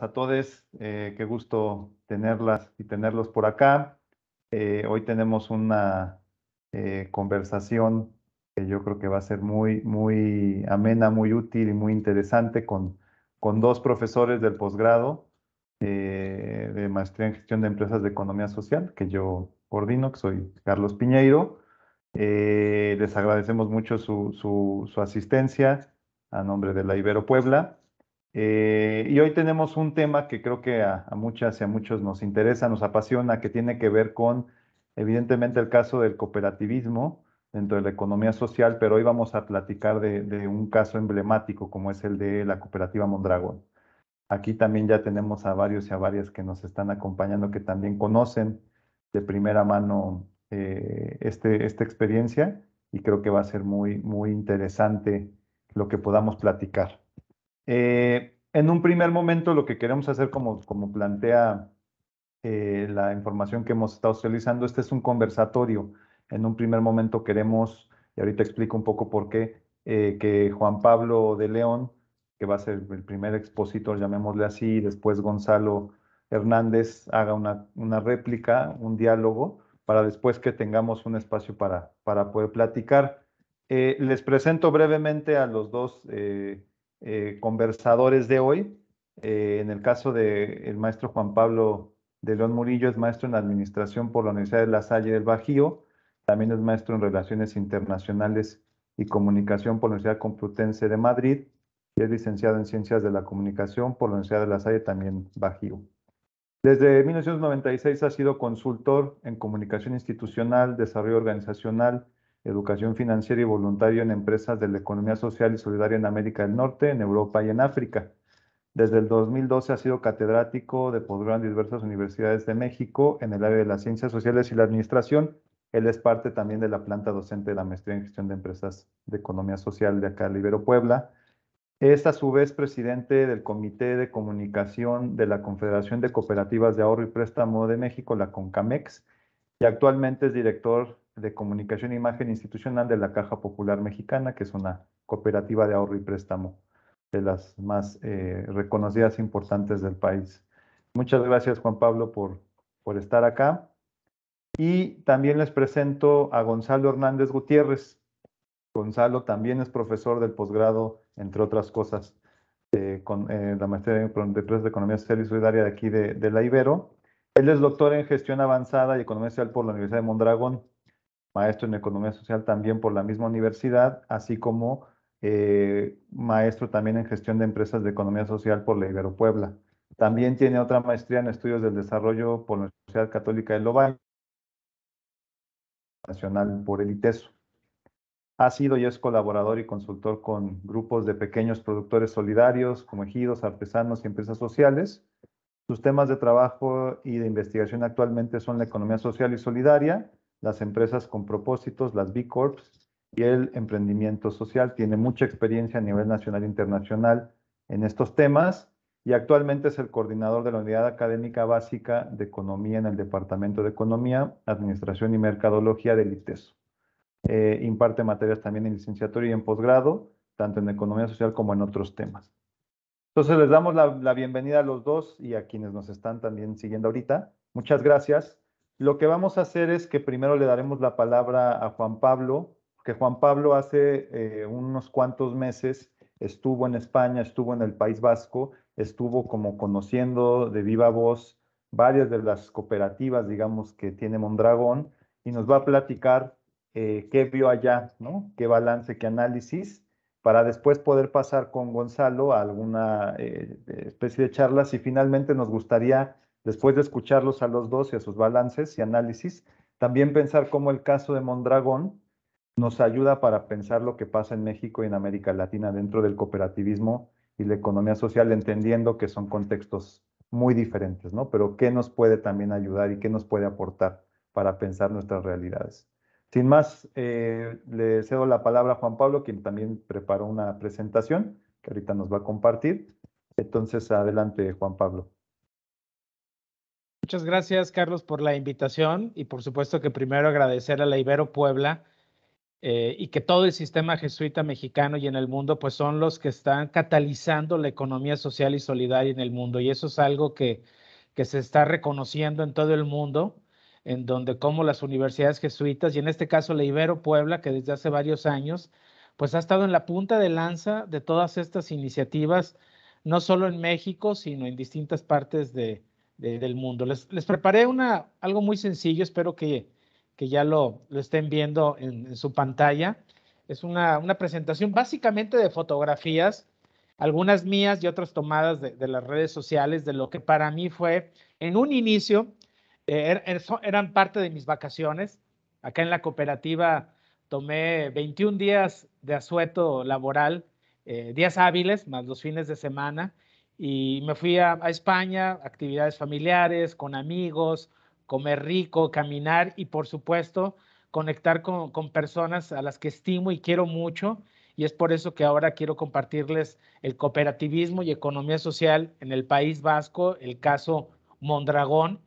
a todos. Eh, qué gusto tenerlas y tenerlos por acá. Eh, hoy tenemos una eh, conversación que yo creo que va a ser muy, muy amena, muy útil y muy interesante con, dos profesores del posgrado de Maestría en Gestión de Empresas de Economía Social, que yo coordino, que soy Carlos Piñeiro. les agradecemos mucho su asistencia a nombre de la Ibero Puebla. Eh, y hoy tenemos un tema que creo que a, muchas y a muchos nos interesa, nos apasiona, que tiene que ver con, evidentemente, el caso del cooperativismo dentro de la economía social, pero hoy vamos a platicar de, un caso emblemático como es el de la cooperativa Mondragón. Aquí también ya tenemos a varios y a varias que nos están acompañando que también conocen de primera mano eh, este, esta experiencia y creo que va a ser muy, muy interesante lo que podamos platicar. Eh, en un primer momento lo que queremos hacer, como, plantea eh, la información que hemos estado utilizando, este es un conversatorio. En un primer momento queremos, y ahorita explico un poco por qué, eh, que Juan Pablo de León, que va a ser el primer expositor, llamémosle así, y después Gonzalo Hernández haga una, réplica, un diálogo, para después que tengamos un espacio para, poder platicar. les presento brevemente a los dos eh, eh, conversadores de hoy. Eh, en el caso del maestro Juan Pablo de León Murillo, es maestro en Administración por la Universidad de La Salle del Bajío, también es maestro en Relaciones Internacionales y Comunicación por la Universidad Complutense de Madrid, y es licenciado en Ciencias de la Comunicación por la Universidad de La Salle, también Bajío. Desde 1996 ha sido consultor en comunicación institucional, desarrollo organizacional, Educación Financiera y Voluntario en Empresas de la Economía Social y Solidaria en América del Norte, en Europa y en África. Desde el 2012 ha sido catedrático de posgrado en diversas universidades de México en el área de las ciencias sociales y la administración. Él es parte también de la planta docente de la maestría en gestión de empresas de economía social de acá, Libero Puebla. Es a su vez presidente del Comité de Comunicación de la Confederación de Cooperativas de Ahorro y Préstamo de México, la CONCAMEX, y actualmente es director de Comunicación e Imagen Institucional de la Caja Popular Mexicana, que es una cooperativa de ahorro y préstamo de las más eh, reconocidas e importantes del país. Muchas gracias, Juan Pablo, por, por estar acá. Y también les presento a Gonzalo Hernández Gutiérrez. Gonzalo también es profesor del posgrado, entre otras cosas, con eh, la maestría en de Economía Social y Solidaria de aquí de, de la Ibero. Él es doctor en Gestión Avanzada y Economía Social por la Universidad de Mondragón maestro en Economía Social también por la misma universidad, así como eh, maestro también en Gestión de Empresas de Economía Social por la Ibero Puebla. También tiene otra maestría en Estudios del Desarrollo por la Universidad Católica de Lovaina, Nacional por el ITESO. Ha sido y es colaborador y consultor con grupos de pequeños productores solidarios, como ejidos, artesanos y empresas sociales. Sus temas de trabajo y de investigación actualmente son la economía social y solidaria, las empresas con propósitos, las B Corps y el emprendimiento social. Tiene mucha experiencia a nivel nacional e internacional en estos temas y actualmente es el coordinador de la Unidad Académica Básica de Economía en el Departamento de Economía, Administración y Mercadología del ITESO. Eh, imparte materias también en licenciatura y en posgrado, tanto en economía social como en otros temas. Entonces les damos la bienvenida a los dos y a quienes nos están también siguiendo ahorita. Muchas gracias. Lo que vamos a hacer es que primero le daremos la palabra a Juan Pablo, que Juan Pablo hace eh, unos cuantos meses estuvo en España, estuvo en el País Vasco, estuvo como conociendo de viva voz varias de las cooperativas, digamos, que tiene Mondragón, y nos va a platicar eh, qué vio allá, ¿no? Qué balance, qué análisis, para después poder pasar con Gonzalo a alguna eh, especie de charlas y finalmente nos gustaría Después de escucharlos a los dos y a sus balances y análisis, también pensar cómo el caso de Mondragón nos ayuda para pensar lo que pasa en México y en América Latina dentro del cooperativismo y la economía social, entendiendo que son contextos muy diferentes, ¿no? Pero qué nos puede también ayudar y qué nos puede aportar para pensar nuestras realidades. Sin más, eh, le cedo la palabra a Juan Pablo, quien también preparó una presentación que ahorita nos va a compartir. Entonces, adelante, Juan Pablo. Muchas gracias, Carlos, por la invitación y por supuesto que primero agradecer a la Ibero Puebla eh, y que todo el sistema jesuita mexicano y en el mundo pues son los que están catalizando la economía social y solidaria en el mundo y eso es algo que, se está reconociendo en todo el mundo en donde como las universidades jesuitas y en este caso la Ibero Puebla que desde hace varios años pues ha estado en la punta de lanza de todas estas iniciativas no solo en México sino en distintas partes de, del mundo. Les, les preparé una, algo muy sencillo, espero que, que ya lo, lo estén viendo en, su pantalla. Es una, una, presentación básicamente de fotografías, algunas mías y otras tomadas de, las redes sociales, de lo que para mí fue en un inicio, eh, er, er, eran parte de mis vacaciones. Acá en la cooperativa tomé 21 días de asueto laboral, eh, días hábiles, más los fines de semana, y me fui a, España, actividades familiares, con amigos, comer rico, caminar y por supuesto conectar con, personas a las que estimo y quiero mucho. Y es por eso que ahora quiero compartirles el cooperativismo y economía social en el País Vasco, el caso Mondragón.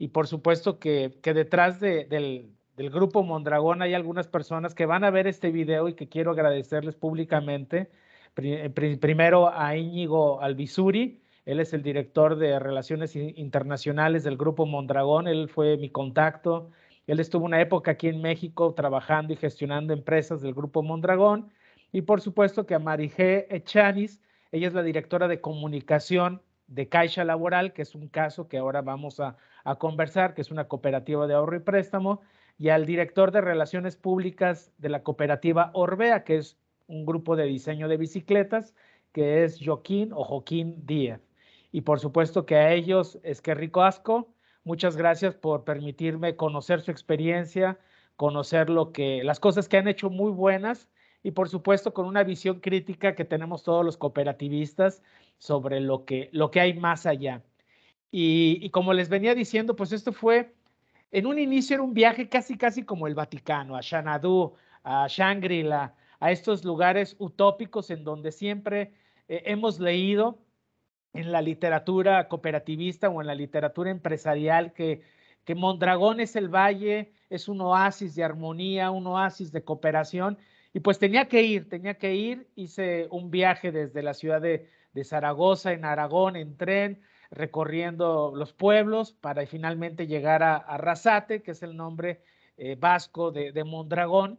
Y por supuesto que, detrás del, del grupo Mondragón hay algunas personas que van a ver este video y que quiero agradecerles públicamente eh, primero a Íñigo Albizuri. Él es el director de Relaciones Internacionales del Grupo Mondragón. Él fue mi contacto. Él estuvo una época aquí en México trabajando y gestionando empresas del Grupo Mondragón. Y por supuesto que a Marije Echanis, ella es la directora de comunicación de Caixa Laboral, que es un caso que ahora vamos a, a conversar, que es una cooperativa de ahorro y préstamo, y al director de Relaciones Públicas de la cooperativa Orbea, que es un grupo de diseño de bicicletas que es Joaquín o Joaquín Díaz. Y por supuesto que a ellos es que rico asco. Muchas gracias por permitirme conocer su experiencia, conocer lo que las cosas que han hecho muy buenas y por supuesto con una visión crítica que tenemos todos los cooperativistas sobre lo que lo que hay más allá. Y, como les venía diciendo, pues esto fue en un inicio era un viaje casi casi como el Vaticano, a Xanadu, a Shangri-La, a estos lugares utópicos en donde siempre eh, hemos leído en la literatura cooperativista o en la literatura empresarial que, que Mondragón es el valle, es un oasis de armonía, un oasis de cooperación. Y pues tenía que ir, tenía que ir. Hice un viaje desde la ciudad de, Zaragoza, en Aragón, en tren, recorriendo los pueblos para finalmente llegar a, Arrasate, que es el nombre eh, vasco de, de Mondragón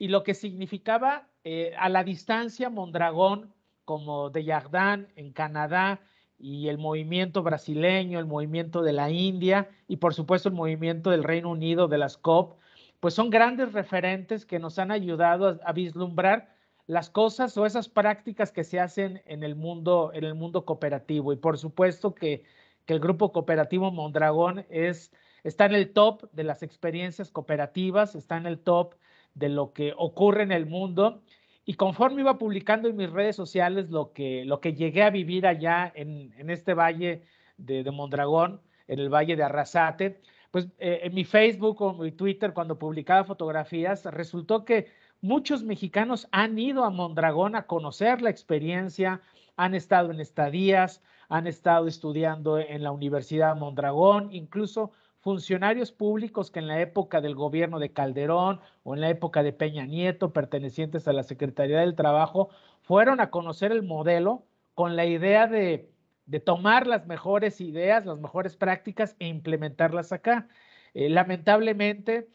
y lo que significaba eh, a la distancia Mondragón como de Yardán en Canadá y el movimiento brasileño, el movimiento de la India y por supuesto el movimiento del Reino Unido de las COP, pues son grandes referentes que nos han ayudado a, vislumbrar las cosas o esas prácticas que se hacen en el mundo, en el mundo cooperativo. Y por supuesto que, el grupo cooperativo Mondragón es, está en el top de las experiencias cooperativas, está en el top de lo que ocurre en el mundo. Y conforme iba publicando en mis redes sociales lo que, lo que llegué a vivir allá en, este valle de, Mondragón, en el valle de Arrasate, pues eh, en mi Facebook o mi Twitter, cuando publicaba fotografías, resultó que muchos mexicanos han ido a Mondragón a conocer la experiencia, han estado en estadías, han estado estudiando en la Universidad de Mondragón, incluso funcionarios públicos que en la época del gobierno de Calderón o en la época de Peña Nieto, pertenecientes a la Secretaría del Trabajo, fueron a conocer el modelo con la idea de, tomar las mejores ideas, las mejores prácticas e implementarlas acá. Eh, lamentablemente,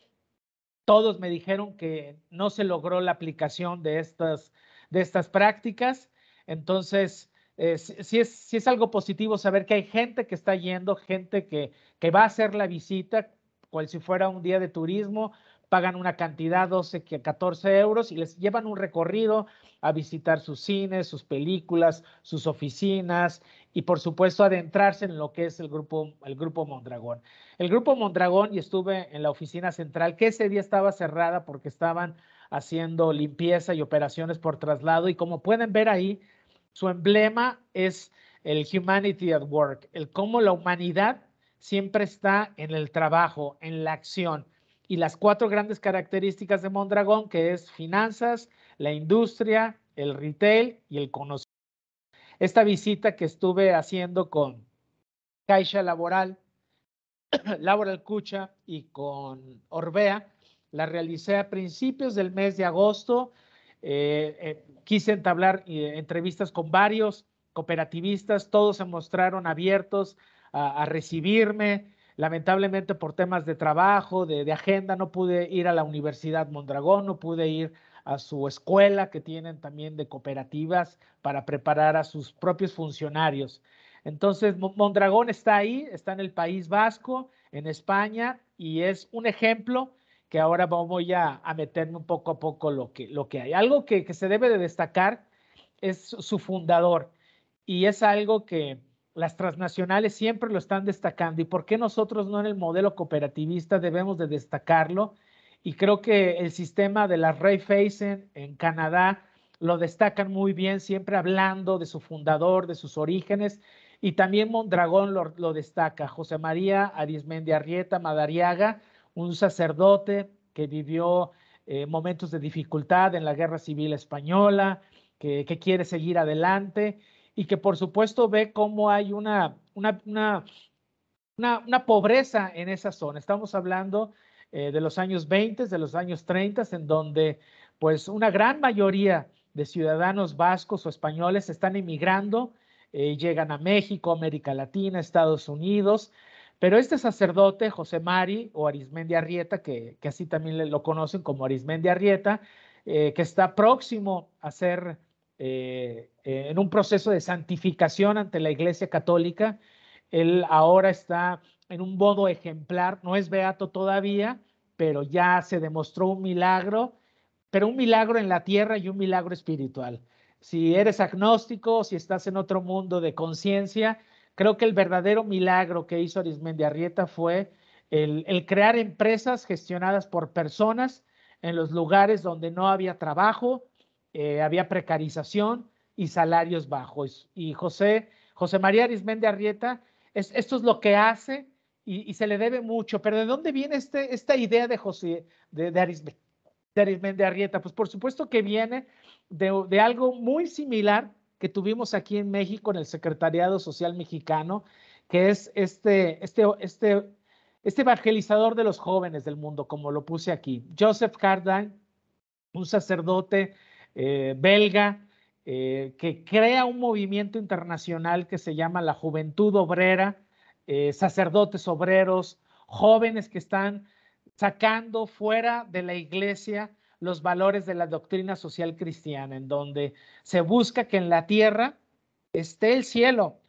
todos me dijeron que no se logró la aplicación de estas, de estas prácticas. Entonces, eh, si es, algo positivo saber que hay gente que está yendo, gente que, que va a hacer la visita, cual si fuera un día de turismo, pagan una cantidad, 12, 14 euros, y les llevan un recorrido a visitar sus cines, sus películas, sus oficinas, y por supuesto adentrarse en lo que es el grupo, el grupo Mondragón. El grupo Mondragón, y estuve en la oficina central, que ese día estaba cerrada porque estaban haciendo limpieza y operaciones por traslado, y como pueden ver ahí, su emblema es el Humanity at Work, el cómo la humanidad siempre está en el trabajo, en la acción. Y las cuatro grandes características de Mondragón, que es finanzas, la industria, el retail y el conocimiento. Esta visita que estuve haciendo con Caixa Laboral, Laboral Cucha y con Orbea, la realicé a principios del mes de agosto eh, eh, quise entablar eh, entrevistas con varios cooperativistas, todos se mostraron abiertos a, recibirme. Lamentablemente por temas de trabajo, de, de, agenda, no pude ir a la Universidad Mondragón, no pude ir a su escuela que tienen también de cooperativas para preparar a sus propios funcionarios. Entonces, Mondragón está ahí, está en el País Vasco, en España, y es un ejemplo ahora vamos ya a meterme un poco a poco lo que, lo que hay. Algo que, se debe de destacar es su fundador y es algo que las transnacionales siempre lo están destacando y por qué nosotros no en el modelo cooperativista debemos de destacarlo y creo que el sistema de las Faison en Canadá lo destacan muy bien, siempre hablando de su fundador, de sus orígenes, y también Mondragón lo, destaca, José María Arismendi Arrieta Madariaga, un sacerdote que vivió eh, momentos de dificultad en la Guerra Civil Española, que, quiere seguir adelante y que por supuesto ve cómo hay una, una, pobreza en esa zona. Estamos hablando eh, de los años 20, de los años 30, en donde pues una gran mayoría de ciudadanos vascos o españoles están emigrando, eh, llegan a México, América Latina, Estados Unidos, pero este sacerdote, José Mari o Arismendi Arrieta, que, así también lo conocen como Arismendi Arrieta, eh, que está próximo a ser eh, eh, en un proceso de santificación ante la Iglesia Católica, él ahora está en un modo ejemplar, no es beato todavía, pero ya se demostró un milagro, pero un milagro en la tierra y un milagro espiritual. Si eres agnóstico, si estás en otro mundo de conciencia, Creo que el verdadero milagro que hizo Arismendi Arrieta fue el, crear empresas gestionadas por personas en los lugares donde no había trabajo, eh, había precarización y salarios bajos. Y José, José María Arismendi Arrieta, esto es lo que hace y, se le debe mucho. Pero ¿de dónde viene este, esta idea de José, de, de, Arrieta? Pues por supuesto que viene de algo muy similar que tuvimos aquí en México en el Secretariado Social Mexicano, que es este, este, este, este evangelizador de los jóvenes del mundo, como lo puse aquí, Joseph Hardin, un sacerdote eh, belga eh, que crea un movimiento internacional que se llama la Juventud Obrera, eh, sacerdotes obreros, jóvenes que están sacando fuera de la iglesia los valores de la doctrina social cristiana, en donde se busca que en la tierra esté el cielo.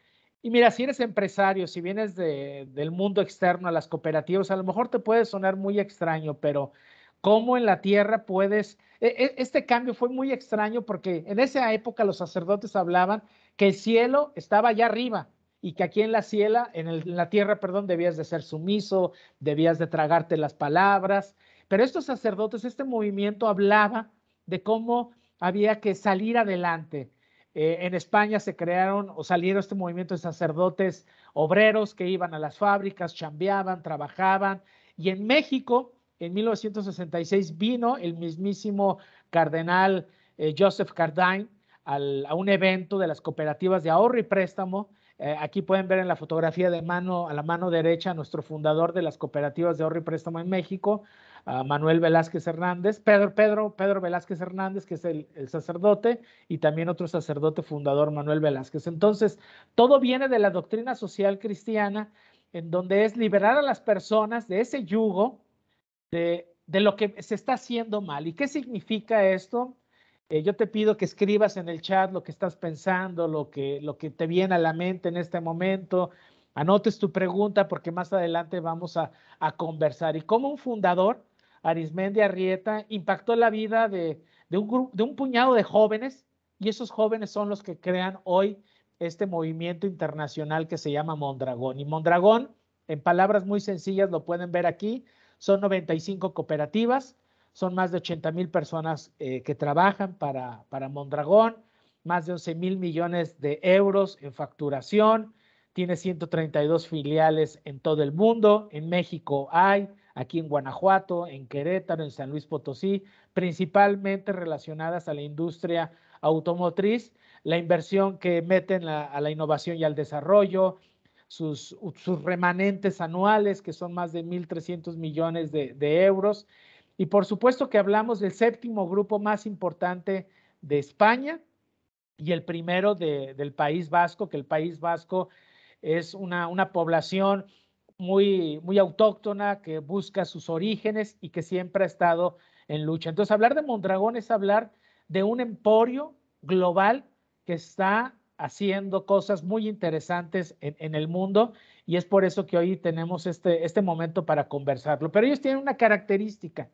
Y mira, si eres empresario, si vienes de, del mundo externo a las cooperativas, a lo mejor te puede sonar muy extraño, pero cómo en la tierra puedes... E, e, este cambio fue muy extraño porque en esa época los sacerdotes hablaban que el cielo estaba allá arriba y que aquí en la, ciela, la tierra, perdón, debías de ser sumiso, debías de tragarte las palabras pero estos sacerdotes, este movimiento hablaba de cómo había que salir adelante. Eh, en España se crearon o salieron este movimiento de sacerdotes obreros que iban a las fábricas, chambeaban, trabajaban. Y en México, en 1966, vino el mismísimo cardenal eh, Joseph Cardine a un evento de las cooperativas de ahorro y préstamo. Eh, aquí pueden ver en la fotografía de mano a la mano derecha a nuestro fundador de las cooperativas de ahorro y préstamo en México, Manuel Velázquez Hernández, Pedro, Pedro, Pedro Velázquez Hernández, que es el, sacerdote, y también otro sacerdote fundador, Manuel Velázquez. Entonces, todo viene de la doctrina social cristiana, en donde es liberar a las personas de ese yugo, de, de lo que se está haciendo mal. ¿Y qué significa esto? Eh, yo te pido que escribas en el chat lo que estás pensando, lo que, lo que te viene a la mente en este momento. Anotes tu pregunta porque más adelante vamos a, a conversar. Y como un fundador, Arismendi Arrieta, impactó la vida de, un puñado de jóvenes y esos jóvenes son los que crean hoy este movimiento internacional que se llama Mondragón. Y Mondragón, en palabras muy sencillas, lo pueden ver aquí, son 95 cooperativas, son más de 80 mil personas eh, que trabajan para, para Mondragón, más de 11 mil millones de euros en facturación, tiene 132 filiales en todo el mundo, en México hay, aquí en Guanajuato, en Querétaro, en San Luis Potosí, principalmente relacionadas a la industria automotriz, la inversión que meten a la innovación y al desarrollo, sus, remanentes anuales, que son más de 1.300 millones de, euros. Y por supuesto que hablamos del séptimo grupo más importante de España y el primero del País Vasco, que el País Vasco es una población muy, muy autóctona, que busca sus orígenes y que siempre ha estado en lucha. Entonces, hablar de Mondragón es hablar de un emporio global que está haciendo cosas muy interesantes en, en, el mundo y es por eso que hoy tenemos este, este momento para conversarlo. Pero ellos tienen una característica.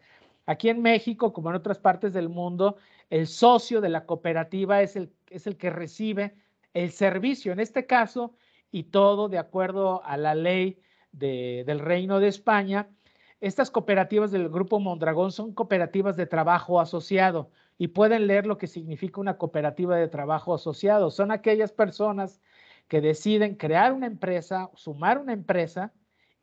Aquí en México, como en otras partes del mundo, el socio de la cooperativa es el, es el que recibe el servicio, en este caso, y todo de acuerdo a la ley del Reino de España, estas cooperativas del Grupo Mondragón son cooperativas de trabajo asociado y pueden leer lo que significa una cooperativa de trabajo asociado. Son aquellas personas que deciden crear una empresa, sumar una empresa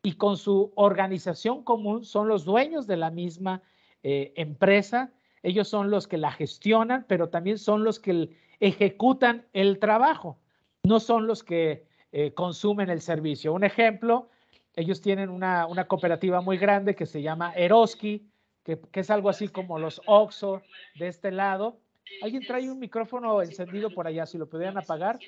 y con su organización común son los dueños de la misma eh, empresa. Ellos son los que la gestionan, pero también son los que ejecutan el trabajo. No son los que eh, consumen el servicio. Un ejemplo ellos tienen una, cooperativa muy grande que se llama Eroski, que, es algo así como los Oxo de este lado. ¿Alguien trae un micrófono encendido por allá? Si lo pudieran apagar.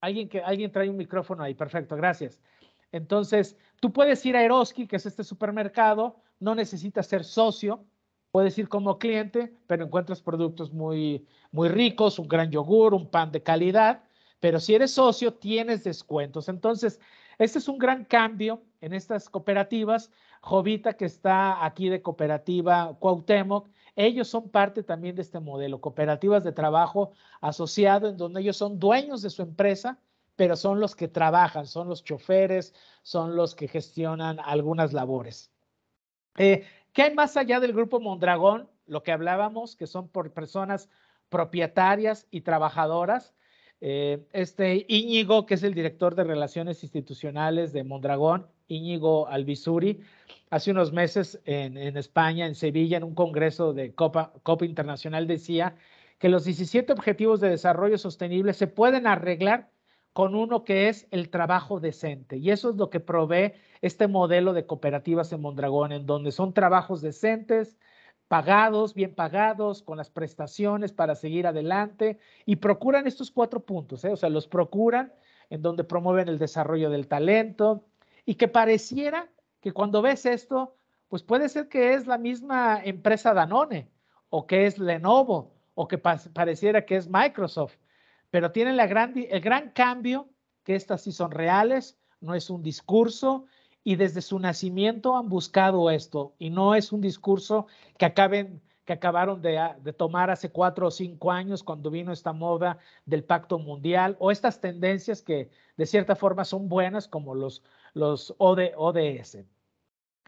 Alguien, que, alguien trae un micrófono ahí, perfecto, gracias. Entonces, tú puedes ir a Eroski, que es este supermercado, no necesitas ser socio, puedes ir como cliente, pero encuentras productos muy, muy ricos, un gran yogur, un pan de calidad, pero si eres socio, tienes descuentos. Entonces, este es un gran cambio en estas cooperativas. Jovita, que está aquí de cooperativa Cuauhtémoc, ellos son parte también de este modelo, cooperativas de trabajo asociado, en donde ellos son dueños de su empresa, pero son los que trabajan, son los choferes, son los que gestionan algunas labores. Eh, ¿Qué hay más allá del grupo Mondragón? Lo que hablábamos, que son por personas propietarias y trabajadoras. Eh, este Íñigo, que es el director de Relaciones Institucionales de Mondragón, Íñigo Albizuri, hace unos meses en, España, en Sevilla, en un congreso de Copa, Copa Internacional, decía que los 17 Objetivos de Desarrollo Sostenible se pueden arreglar con uno que es el trabajo decente. Y eso es lo que provee este modelo de cooperativas en Mondragón, en donde son trabajos decentes, pagados, bien pagados, con las prestaciones para seguir adelante y procuran estos cuatro puntos, ¿eh? o sea, los procuran en donde promueven el desarrollo del talento y que pareciera que cuando ves esto, pues puede ser que es la misma empresa Danone o que es Lenovo o que pareciera que es Microsoft, pero tienen el gran cambio que estas sí son reales, no es un discurso y desde su nacimiento han buscado esto y no es un discurso que acaben que acabaron ah, de, tomar hace cuatro o cinco años cuando vino esta moda del pacto mundial o estas tendencias que de cierta forma son buenas como los, los ODS.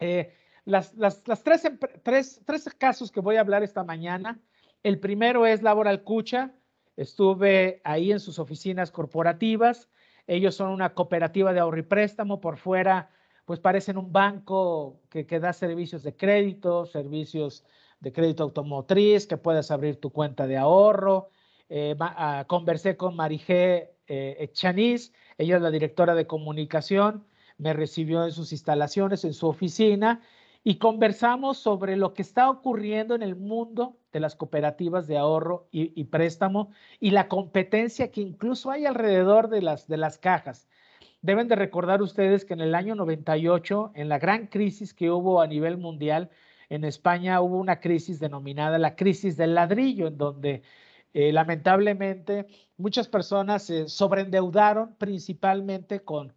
Eh, las, las, tres, tres, tres, casos que voy a hablar esta mañana, el primero es Laboral Cucha, estuve ahí en sus oficinas corporativas, ellos son una cooperativa de ahorro y préstamo, por fuera pues parecen un banco que, que da servicios de crédito, servicios de crédito automotriz, que puedes abrir tu cuenta de ahorro. Eh, ah, conversé con Marigé eh, ella es la directora de comunicación, me recibió en sus instalaciones, en su oficina, y conversamos sobre lo que está ocurriendo en el mundo de las cooperativas de ahorro y, y préstamo y la competencia que incluso hay alrededor de las, de las cajas. Deben de recordar ustedes que en el año 98, en la gran crisis que hubo a nivel mundial, en España hubo una crisis denominada la crisis del ladrillo, en donde eh, lamentablemente muchas personas se sobreendeudaron principalmente con,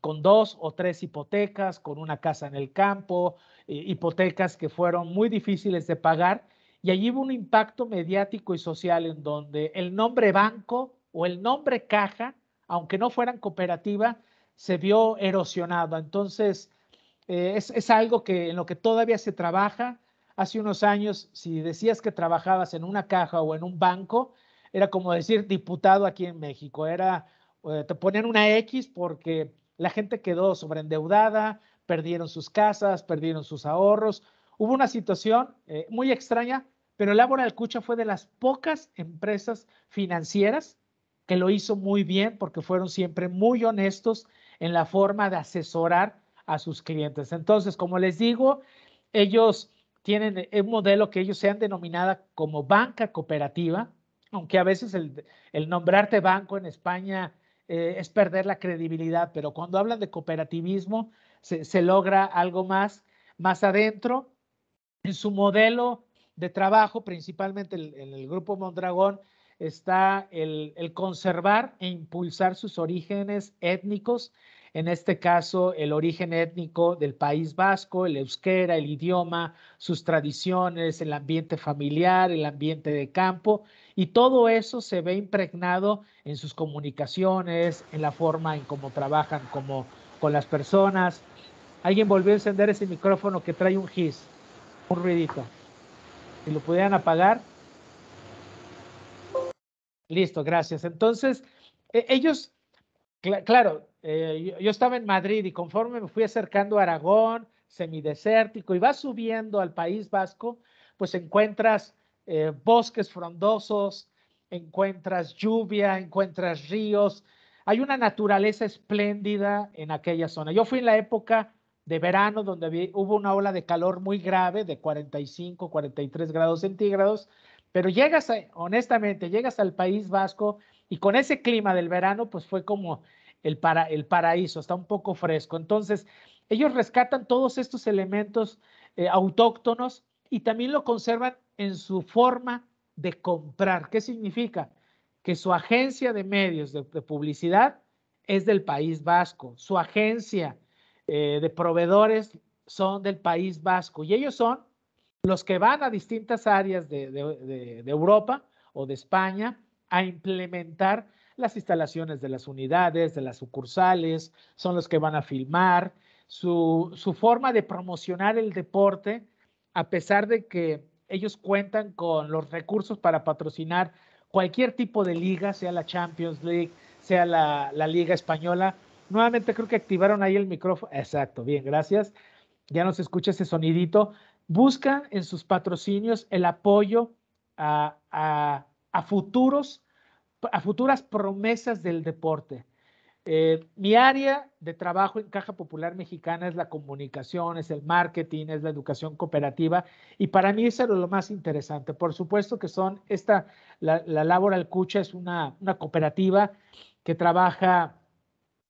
con dos o tres hipotecas, con una casa en el campo, eh, hipotecas que fueron muy difíciles de pagar. Y allí hubo un impacto mediático y social en donde el nombre banco o el nombre caja aunque no fueran cooperativa, se vio erosionado. Entonces, eh, es, algo que en lo que todavía se trabaja. Hace unos años, si decías que trabajabas en una caja o en un banco, era como decir diputado aquí en México. Era, eh, te ponían una X porque la gente quedó sobreendeudada, perdieron sus casas, perdieron sus ahorros. Hubo una situación eh, muy extraña, pero Laboral Cucha fue de las pocas empresas financieras que lo hizo muy bien porque fueron siempre muy honestos en la forma de asesorar a sus clientes. Entonces, como les digo, ellos tienen un modelo que ellos se han denominado como banca cooperativa, aunque a veces el, nombrarte banco en España eh, es perder la credibilidad, pero cuando hablan de cooperativismo se, logra algo más, más adentro. En su modelo de trabajo, principalmente en el grupo Mondragón, está el, conservar e impulsar sus orígenes étnicos, en este caso el origen étnico del País Vasco, el euskera, el idioma, sus tradiciones, el ambiente familiar, el ambiente de campo, y todo eso se ve impregnado en sus comunicaciones, en la forma en cómo trabajan como, con las personas. Alguien volvió a encender ese micrófono que trae un gis, un ruidito. Si lo pudieran apagar, Listo, gracias. Entonces, e-, ellos, claro, eh, yo, estaba en Madrid y conforme me fui acercando a Aragón, semidesértico, y vas subiendo al País Vasco, pues encuentras eh, bosques frondosos, encuentras lluvia, encuentras ríos. Hay una naturaleza espléndida en aquella zona. Yo fui en la época de verano donde hubo una ola de calor muy grave de 45, 43 grados centígrados pero llegas, honestamente, llegas al País Vasco y con ese clima del verano, pues fue como el, para, el paraíso, está un poco fresco. Entonces, ellos rescatan todos estos elementos eh, autóctonos y también lo conservan en su forma de comprar. ¿Qué significa? Que su agencia de medios de, publicidad es del País Vasco, su agencia eh, de proveedores son del País Vasco y ellos son los que van a distintas áreas de, Europa o de España a implementar las instalaciones de las unidades, de las sucursales, son los que van a filmar, su, forma de promocionar el deporte, a pesar de que ellos cuentan con los recursos para patrocinar cualquier tipo de liga, sea la Champions League, sea la, la Liga Española. Nuevamente creo que activaron ahí el micrófono. Exacto, bien, gracias. Ya nos escucha ese sonidito busca en sus patrocinios el apoyo a, futuros, a futuras promesas del deporte. Eh, mi área de trabajo en Caja Popular Mexicana es la comunicación, es el marketing, es la educación cooperativa y para mí eso es lo más interesante. Por supuesto que son, esta, la, la Labor Alcucha es una, cooperativa que trabaja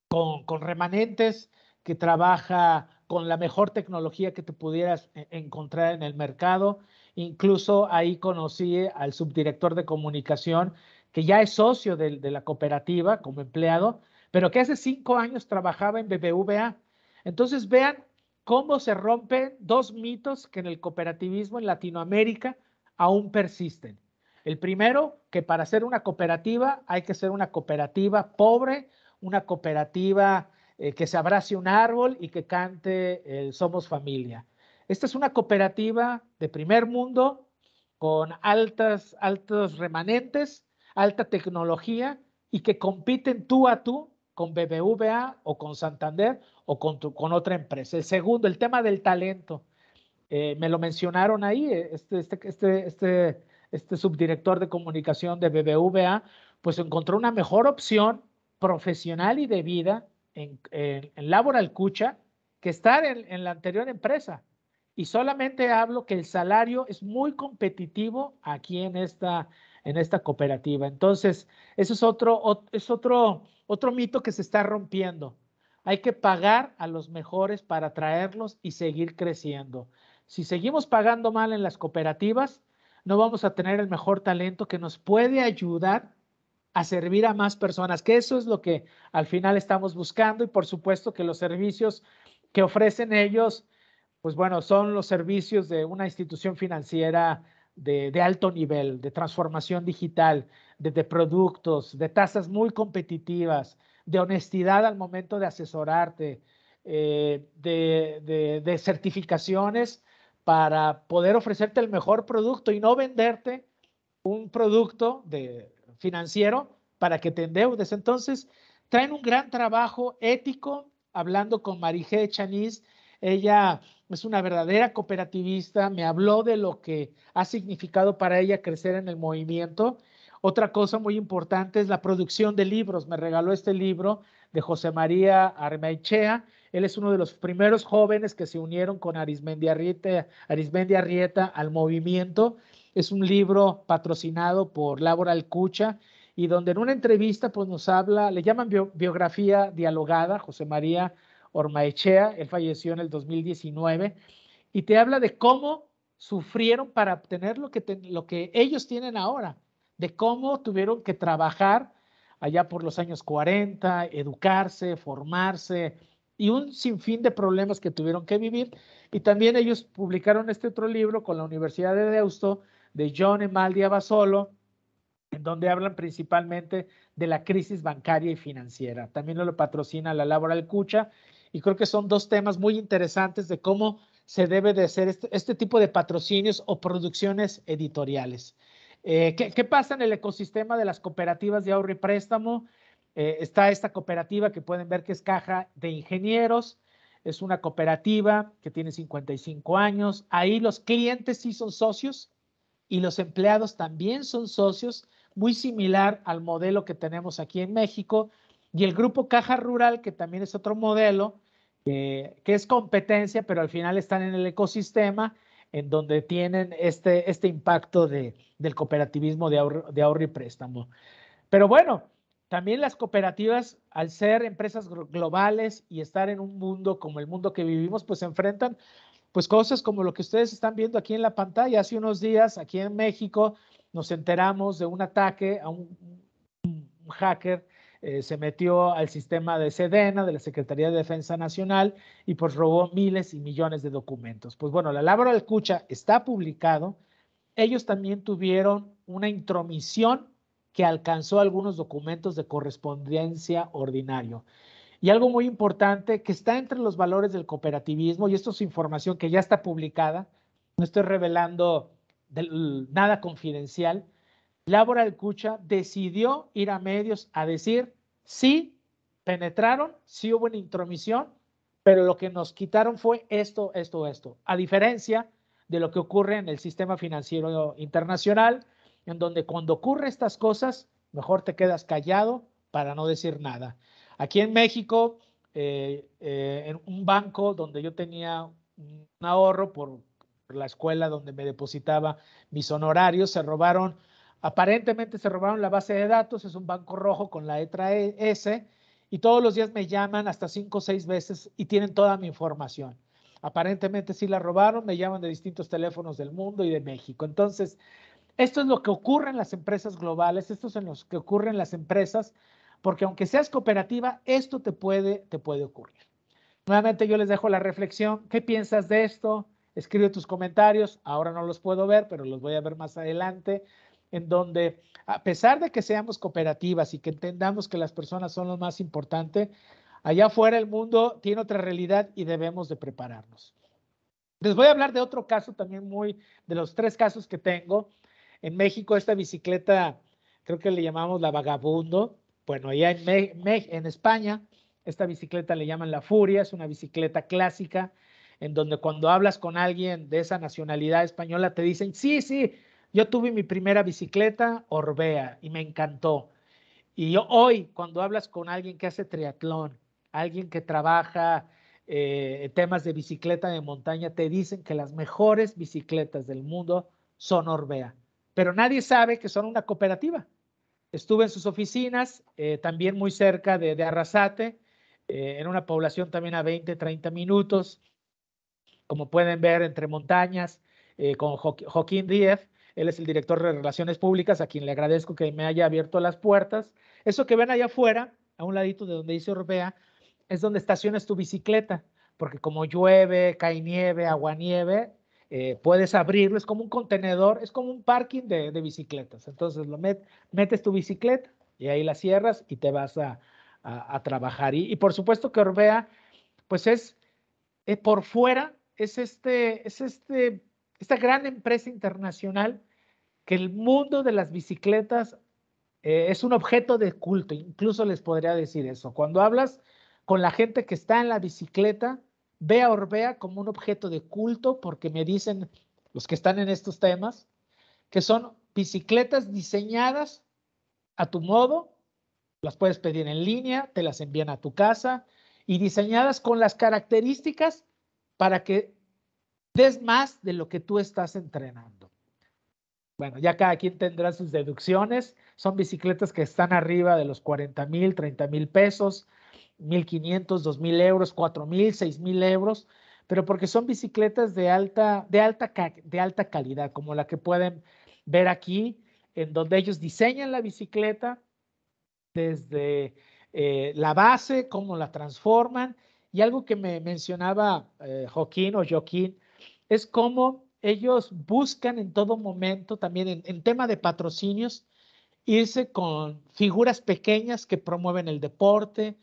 con remanentes, que trabaja con la mejor tecnología que te pudieras e-, encontrar en el mercado. Incluso ahí conocí eh, al subdirector de comunicación, que ya es socio de, la cooperativa como empleado, pero que hace cinco años trabajaba en BBVA. Entonces vean cómo se rompen dos mitos que en el cooperativismo en Latinoamérica aún persisten. El primero, que para ser una cooperativa hay que ser una cooperativa pobre, una cooperativa eh, que se abrace un árbol y que cante Somos Familia. Esta es una cooperativa de primer mundo con altas, altos remanentes, alta tecnología y que compiten tú a tú con BBVA o con Santander o con, otra empresa. El segundo, el tema del talento. Eh, me lo mencionaron ahí, eh, este, este, este, este, este subdirector de comunicación de BBVA, pues encontró una mejor opción profesional y de vida en, en, Laboral Cucha que estar en, la anterior empresa. Y solamente hablo que el salario es muy competitivo aquí en esta, en esta cooperativa. Entonces, eso es otro, es otro, otro mito que se está rompiendo. Hay que pagar a los mejores para traerlos y seguir creciendo. Si seguimos pagando mal en las cooperativas, no vamos a tener el mejor talento que nos puede ayudar a servir a más personas, que eso es lo que al final estamos buscando y por supuesto que los servicios que ofrecen ellos, pues bueno, son los servicios de una institución financiera de, alto nivel, de transformación digital, de, productos, de tasas muy competitivas, de honestidad al momento de asesorarte, eh, de certificaciones para poder ofrecerte el mejor producto y no venderte un producto de financiero para que te endeudes. Entonces, traen un gran trabajo ético, hablando con Marije Chanis. Ella es una verdadera cooperativista, me habló de lo que ha significado para ella crecer en el movimiento. Otra cosa muy importante es la producción de libros. Me regaló este libro de José María Armeichea. Él es uno de los primeros jóvenes que se unieron con Arismendi Arrieta, Arismendi Arrieta al movimiento es un libro patrocinado por Laura Alcucha y donde en una entrevista pues nos habla, le llaman biografía dialogada, José María Ormaechea, él falleció en el 2019, y te habla de cómo sufrieron para obtener lo que, lo que ellos tienen ahora, de cómo tuvieron que trabajar allá por los años 40, educarse, formarse y un sinfín de problemas que tuvieron que vivir. Y también ellos publicaron este otro libro con la Universidad de Deusto, de John Emaldia Basolo, en donde hablan principalmente de la crisis bancaria y financiera. También lo patrocina la Laboral Cucha y creo que son dos temas muy interesantes de cómo se debe de hacer este, este tipo de patrocinios o producciones editoriales. Eh, ¿qué, pasa en el ecosistema de las cooperativas de ahorro y préstamo? Eh, está esta cooperativa que pueden ver que es Caja de Ingenieros, es una cooperativa que tiene 55 años. Ahí los clientes sí son socios, y los empleados también son socios, muy similar al modelo que tenemos aquí en México. Y el grupo Caja Rural, que también es otro modelo, eh, que es competencia, pero al final están en el ecosistema, en donde tienen este, este impacto de, del cooperativismo de ahorro, de ahorro y préstamo. Pero bueno, también las cooperativas, al ser empresas globales y estar en un mundo como el mundo que vivimos, pues se enfrentan pues cosas como lo que ustedes están viendo aquí en la pantalla. Hace unos días, aquí en México, nos enteramos de un ataque a un, hacker. Eh, se metió al sistema de Sedena, de la Secretaría de Defensa Nacional, y pues robó miles y millones de documentos. Pues bueno, la del Cucha está publicado. Ellos también tuvieron una intromisión que alcanzó algunos documentos de correspondencia ordinario. Y algo muy importante que está entre los valores del cooperativismo, y esto es información que ya está publicada, no estoy revelando nada confidencial, Laura Cucha decidió ir a medios a decir, sí, penetraron, sí hubo una intromisión, pero lo que nos quitaron fue esto, esto, esto. A diferencia de lo que ocurre en el sistema financiero internacional, en donde cuando ocurre estas cosas, mejor te quedas callado para no decir nada. Aquí en México, eh, eh, en un banco donde yo tenía un ahorro por la escuela donde me depositaba mis honorarios, se robaron, aparentemente se robaron la base de datos, es un banco rojo con la letra e, S, y todos los días me llaman hasta cinco o seis veces y tienen toda mi información. Aparentemente sí la robaron, me llaman de distintos teléfonos del mundo y de México. Entonces, esto es lo que ocurre en las empresas globales, esto es en lo que ocurre en las empresas porque aunque seas cooperativa, esto te puede, te puede ocurrir. Nuevamente yo les dejo la reflexión. ¿Qué piensas de esto? Escribe tus comentarios. Ahora no los puedo ver, pero los voy a ver más adelante. En donde, a pesar de que seamos cooperativas y que entendamos que las personas son lo más importante, allá afuera el mundo tiene otra realidad y debemos de prepararnos. Les voy a hablar de otro caso también muy, de los tres casos que tengo. En México, esta bicicleta, creo que le llamamos la vagabundo, bueno, allá en, en España, esta bicicleta le llaman la Furia, es una bicicleta clásica, en donde cuando hablas con alguien de esa nacionalidad española te dicen, sí, sí, yo tuve mi primera bicicleta Orbea y me encantó. Y hoy, cuando hablas con alguien que hace triatlón, alguien que trabaja eh, temas de bicicleta de montaña, te dicen que las mejores bicicletas del mundo son Orbea. Pero nadie sabe que son una cooperativa. Estuve en sus oficinas, eh, también muy cerca de, Arrasate, eh, en una población también a 20, 30 minutos, como pueden ver, entre montañas, eh, con Joaquín Díez. Él es el director de Relaciones Públicas, a quien le agradezco que me haya abierto las puertas. Eso que ven allá afuera, a un ladito de donde dice Orbea, es donde estacionas tu bicicleta, porque como llueve, cae nieve, agua nieve, eh, puedes abrirlo, es como un contenedor, es como un parking de, bicicletas. Entonces lo metes tu bicicleta y ahí la cierras y te vas a, trabajar. Y, por supuesto que Orbea, pues es, eh, por fuera, es, este, es este, esta gran empresa internacional que el mundo de las bicicletas eh, es un objeto de culto, incluso les podría decir eso. Cuando hablas con la gente que está en la bicicleta, Vea Orbea como un objeto de culto porque me dicen los que están en estos temas que son bicicletas diseñadas a tu modo, las puedes pedir en línea, te las envían a tu casa y diseñadas con las características para que des más de lo que tú estás entrenando. Bueno, ya cada quien tendrá sus deducciones. Son bicicletas que están arriba de los 40 mil, 30 mil pesos, 1.500, 2.000 euros, 4.000, 6.000 euros, pero porque son bicicletas de alta, de, alta, de alta calidad, como la que pueden ver aquí, en donde ellos diseñan la bicicleta desde eh, la base, cómo la transforman. Y algo que me mencionaba eh, Joaquín o Joaquín es cómo ellos buscan en todo momento, también en tema de patrocinios, irse con figuras pequeñas que promueven el deporte,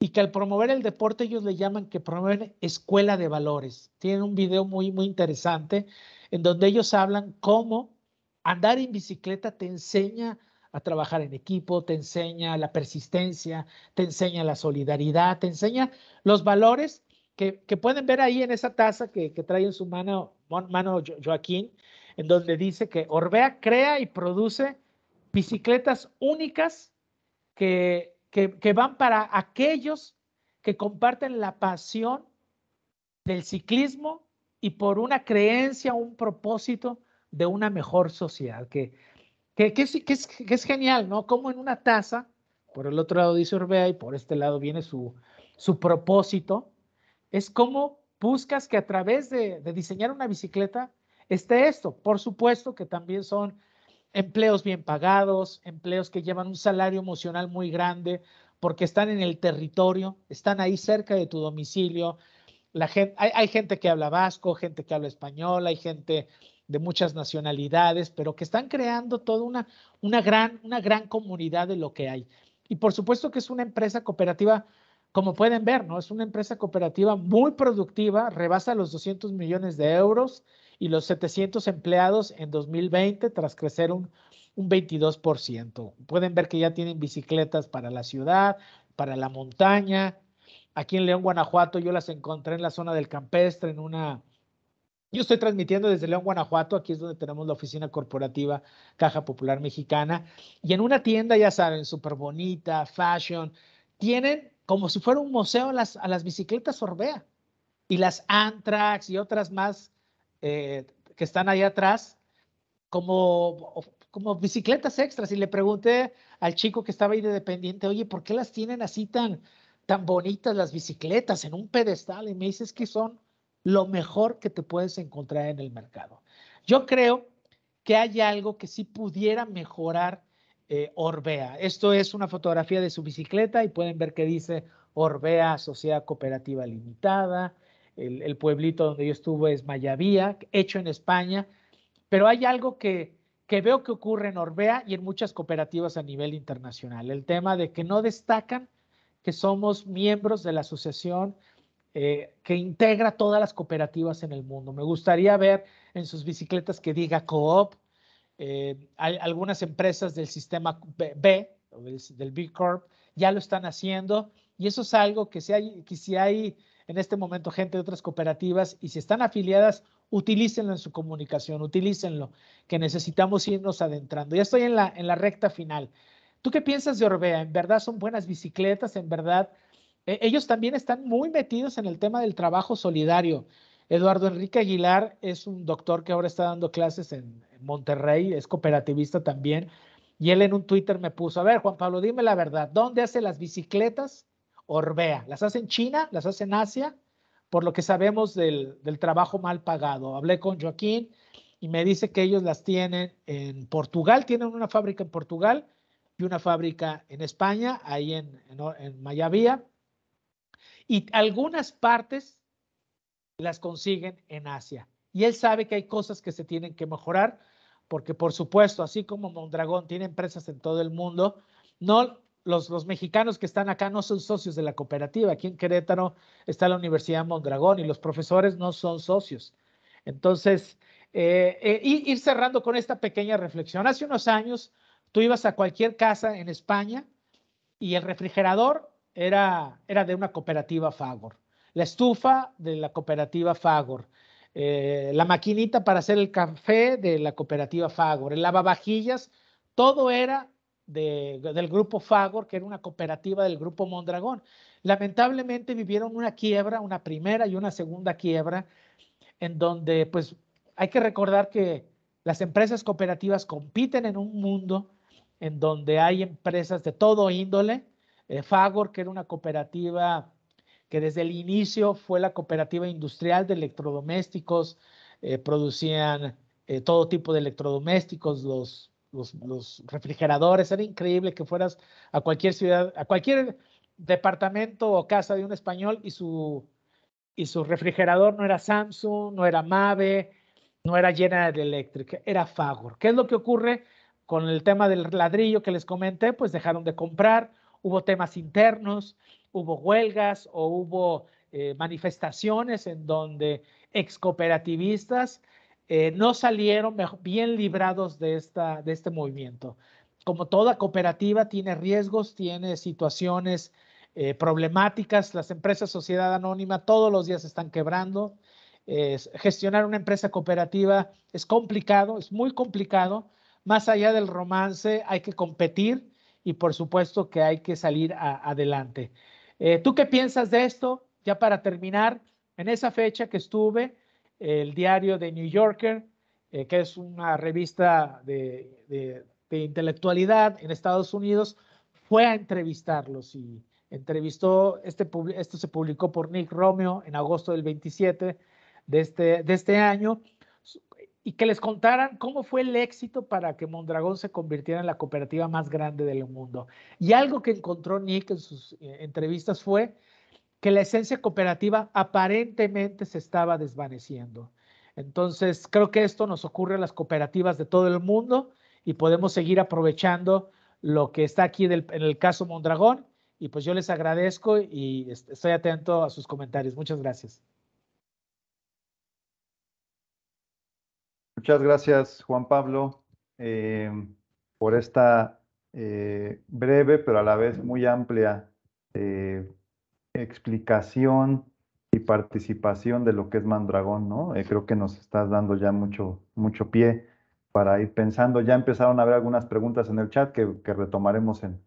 y que al promover el deporte ellos le llaman que promueven escuela de valores. Tienen un video muy, muy interesante en donde ellos hablan cómo andar en bicicleta te enseña a trabajar en equipo, te enseña la persistencia, te enseña la solidaridad, te enseña los valores que, pueden ver ahí en esa taza que, trae en su mano, mano Joaquín, en donde dice que Orbea crea y produce bicicletas únicas que que, van para aquellos que comparten la pasión del ciclismo y por una creencia, un propósito de una mejor sociedad, que, que, que, es, que, es, genial, ¿no? Como en una taza, por el otro lado dice Urbea y por este lado viene su, su propósito, es como buscas que a través de diseñar una bicicleta esté esto. Por supuesto que también son empleos bien pagados, empleos que llevan un salario emocional muy grande porque están en el territorio, están ahí cerca de tu domicilio. La hay, gente que habla vasco, gente que habla español, hay gente de muchas nacionalidades, pero que están creando toda una, gran, una gran comunidad de lo que hay. Y por supuesto que es una empresa cooperativa, como pueden ver, ¿no? Es una empresa cooperativa muy productiva, rebasa los 200 millones de euros y los 700 empleados en 2020 tras crecer un, un 22%. Pueden ver que ya tienen bicicletas para la ciudad, para la montaña. Aquí en León, Guanajuato, yo las encontré en la zona del campestre, en una... Yo estoy transmitiendo desde León, Guanajuato, aquí es donde tenemos la oficina corporativa Caja Popular Mexicana, y en una tienda, ya saben, súper bonita, fashion, tienen como si fuera un museo las, a las bicicletas Orbea y las Antrax y otras más eh, que están ahí atrás como, como bicicletas extras. Y le pregunté al chico que estaba ahí de dependiente, oye, ¿por qué las tienen así tan, tan bonitas las bicicletas en un pedestal? Y me dices que son lo mejor que te puedes encontrar en el mercado. Yo creo que hay algo que sí pudiera mejorar eh, Orbea. Esto es una fotografía de su bicicleta y pueden ver que dice Orbea Sociedad Cooperativa Limitada el, pueblito donde yo estuve es Mayavía, hecho en España, pero hay algo que, que veo que ocurre en Orbea y en muchas cooperativas a nivel internacional, el tema de que no destacan que somos miembros de la asociación eh, que integra todas las cooperativas en el mundo. Me gustaría ver en sus bicicletas que diga Coop, eh, hay algunas empresas del sistema B, del, B Corp ya lo están haciendo y eso es algo que si hay, que si hay en este momento gente de otras cooperativas y si están afiliadas, utilícenlo en su comunicación, utilícenlo, que necesitamos irnos adentrando. Ya estoy en la, en la recta final. ¿Tú qué piensas de Orbea? ¿En verdad son buenas bicicletas? ¿En verdad? E, ellos también están muy metidos en el tema del trabajo solidario. Eduardo Enrique Aguilar es un doctor que ahora está dando clases en Monterrey, es cooperativista también, y él en un Twitter me puso, a ver, Juan Pablo, dime la verdad, ¿dónde hace las bicicletas Orbea. Las hace en China, las hace en Asia, por lo que sabemos del, trabajo mal pagado. Hablé con Joaquín y me dice que ellos las tienen en Portugal, tienen una fábrica en Portugal y una fábrica en España, ahí en, en, en Mayavía. Y algunas partes las consiguen en Asia. Y él sabe que hay cosas que se tienen que mejorar, porque por supuesto, así como Mondragón tiene empresas en todo el mundo, no, los, mexicanos que están acá no son socios de la cooperativa. Aquí en Querétaro está la Universidad Mondragón y los profesores no son socios. Entonces, eh, eh, ir cerrando con esta pequeña reflexión. Hace unos años tú ibas a cualquier casa en España y el refrigerador era, era de una cooperativa Fagor, la estufa de la cooperativa Fagor, eh, la maquinita para hacer el café de la cooperativa Fagor, el lavavajillas, todo era del grupo Fagor, que era una cooperativa del grupo Mondragón. Lamentablemente vivieron una quiebra, una primera y una segunda quiebra, en donde pues hay que recordar que las empresas cooperativas compiten en un mundo en donde hay empresas de todo índole. Eh, Fagor, que era una cooperativa que desde el inicio fue la cooperativa industrial de electrodomésticos, eh, producían eh, todo tipo de electrodomésticos, los los, refrigeradores, era increíble que fueras a cualquier ciudad, a cualquier departamento o casa de un español y su, y su refrigerador no era Samsung, no era Mave, no era General Electric, era Fagor. ¿Qué es lo que ocurre con el tema del ladrillo que les comenté? Pues dejaron de comprar, hubo temas internos, hubo huelgas o hubo eh, manifestaciones en donde ex cooperativistas eh, no salieron bien librados de, esta, de este movimiento. Como toda cooperativa tiene riesgos, tiene situaciones eh, problemáticas, las empresas sociedad anónima todos los días están quebrando. gestionar una empresa cooperativa es complicado, es muy complicado. Más allá del romance, hay que competir y por supuesto que hay que salir adelante. Eh, ¿Tú qué piensas de esto? Ya para terminar, en esa fecha que estuve, el diario de New Yorker, eh, que es una revista de, intelectualidad en Estados Unidos, fue a entrevistarlos y entrevistó, este, esto se publicó por Nick Romeo en agosto del 27 de este, de este año, y que les contaran cómo fue el éxito para que Mondragón se convirtiera en la cooperativa más grande del mundo. Y algo que encontró Nick en sus eh, entrevistas fue que la esencia cooperativa aparentemente se estaba desvaneciendo. Entonces, creo que esto nos ocurre a las cooperativas de todo el mundo y podemos seguir aprovechando lo que está aquí en el caso Mondragón. Y pues yo les agradezco y estoy atento a sus comentarios. Muchas gracias. Muchas gracias, Juan Pablo, eh, por esta eh, breve, pero a la vez muy amplia eh, explicación y participación de lo que es Mandragón, ¿no? Eh, creo que nos estás dando ya mucho, mucho pie para ir pensando. Ya empezaron a haber algunas preguntas en el chat que, retomaremos en,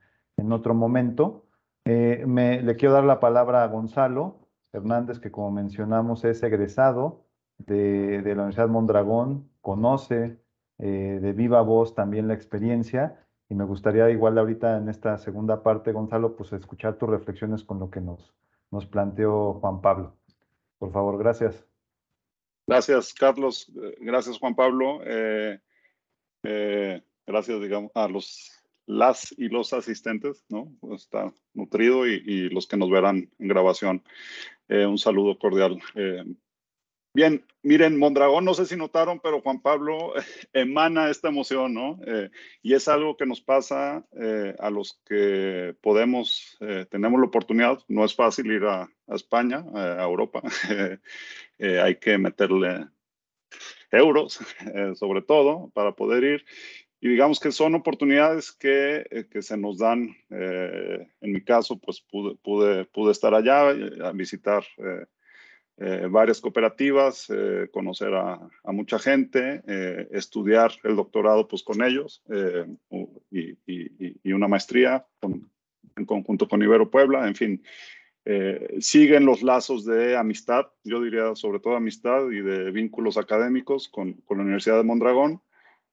otro momento. Eh, me, le quiero dar la palabra a Gonzalo Hernández, que como mencionamos es egresado de, la Universidad Mondragón, conoce eh, de viva voz también la experiencia y me gustaría igual ahorita en esta segunda parte, Gonzalo, pues escuchar tus reflexiones con lo que nos, nos planteó Juan Pablo. Por favor, gracias. Gracias, Carlos. Gracias, Juan Pablo. Eh, eh, gracias, digamos, a los las y los asistentes, ¿no? Está nutrido y, los que nos verán en grabación. Eh, un saludo cordial. Bien, miren, Mondragón, no sé si notaron, pero Juan Pablo emana esta emoción, ¿no? Eh, y es algo que nos pasa eh, a los que podemos, eh, tenemos la oportunidad, no es fácil ir a, España, a Europa, hay que meterle euros, sobre todo, para poder ir. Y digamos que son oportunidades que, se nos dan. en mi caso, pues pude, pude, pude estar allá a visitar eh, varias cooperativas, eh, conocer a, mucha gente, eh, estudiar el doctorado pues, con ellos y, una maestría en conjunto con Ibero Puebla, en fin. siguen los lazos de amistad, yo diría sobre todo amistad y de vínculos académicos con, la Universidad de Mondragón,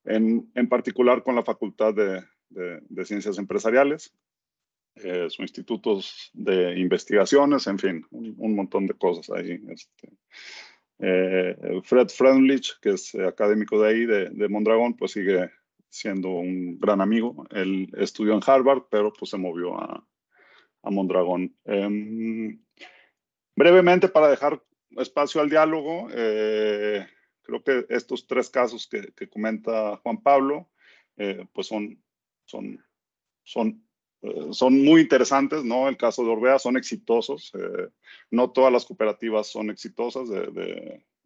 en, particular con la Facultad de Ciencias Empresariales, eh, sus institutos de investigaciones, en fin, un, montón de cosas ahí. Este, eh, Fred Friendlich, que es académico de ahí, de, Mondragón, pues sigue siendo un gran amigo. Él estudió en Harvard, pero pues se movió a, Mondragón. Em, brevemente, para dejar espacio al diálogo, eh, creo que estos tres casos que, que comenta Juan Pablo, pues son, son, son eh, son muy interesantes, ¿no? El caso de Orbea son exitosos. Eh, no todas las cooperativas son exitosas,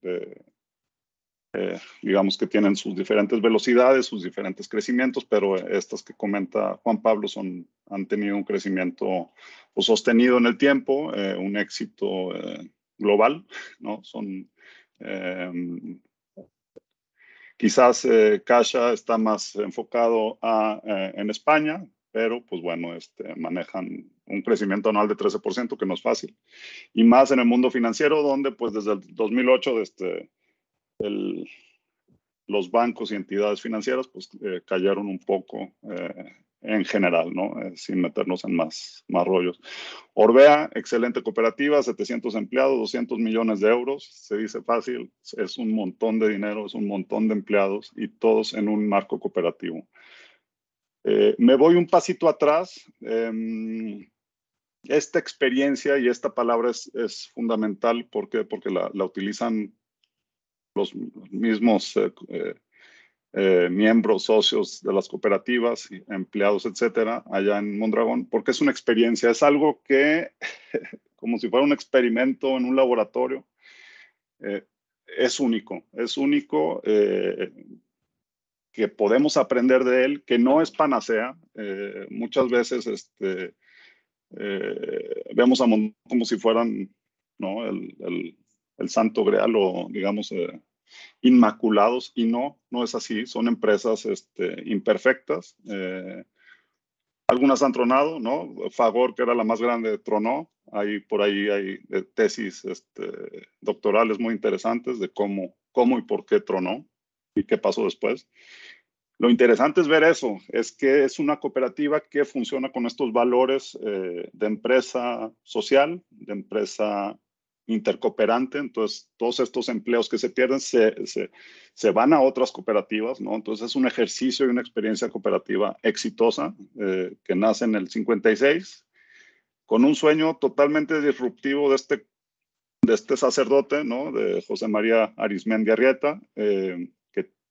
eh, digamos que tienen sus diferentes velocidades, sus diferentes crecimientos, pero estas que comenta Juan Pablo son, han tenido un crecimiento pues, sostenido en el tiempo, un éxito global, ¿no? Son. Quizás Casha está más enfocado en España, pero pues bueno, este, manejan un crecimiento anual de 13%, que no es fácil, y más en el mundo financiero, donde pues desde el 2008 este, los bancos y entidades financieras pues eh, un poco eh, en general, ¿no? Eh, sin meternos en más, más rollos. Orbea, excelente cooperativa, 700 empleados, 200 millones de euros, se dice fácil, es un montón de dinero, es un montón de empleados y todos en un marco cooperativo. Eh, me voy un pasito atrás. Em, esta experiencia y esta palabra es, fundamental porque, porque la, utilizan los mismos eh, eh, miembros, socios de las cooperativas, empleados, etcétera, allá en Mondragón, porque es una experiencia, es algo que, como si fuera un experimento en un laboratorio, es único, es único que podemos aprender de él, que no es panacea. Eh, muchas veces este, eh, vemos a como si fueran el, santo greal o, digamos, eh, inmaculados, y no, no es así. Son empresas este, imperfectas. algunas han tronado, ¿no? Fagor, que era la más grande, tronó. Hay, por ahí hay tesis este, doctorales muy interesantes de cómo, cómo y por qué tronó y qué pasó después. Lo interesante es ver eso, es que es una cooperativa que funciona con estos valores eh, de empresa social, de empresa intercooperante, entonces todos estos empleos que se pierden se, van a otras cooperativas, ¿no? Entonces es un ejercicio y una experiencia cooperativa exitosa eh, que nace en el 56 con un sueño totalmente disruptivo de este, de este sacerdote, ¿no? De José María Arismendi Arrieta, eh,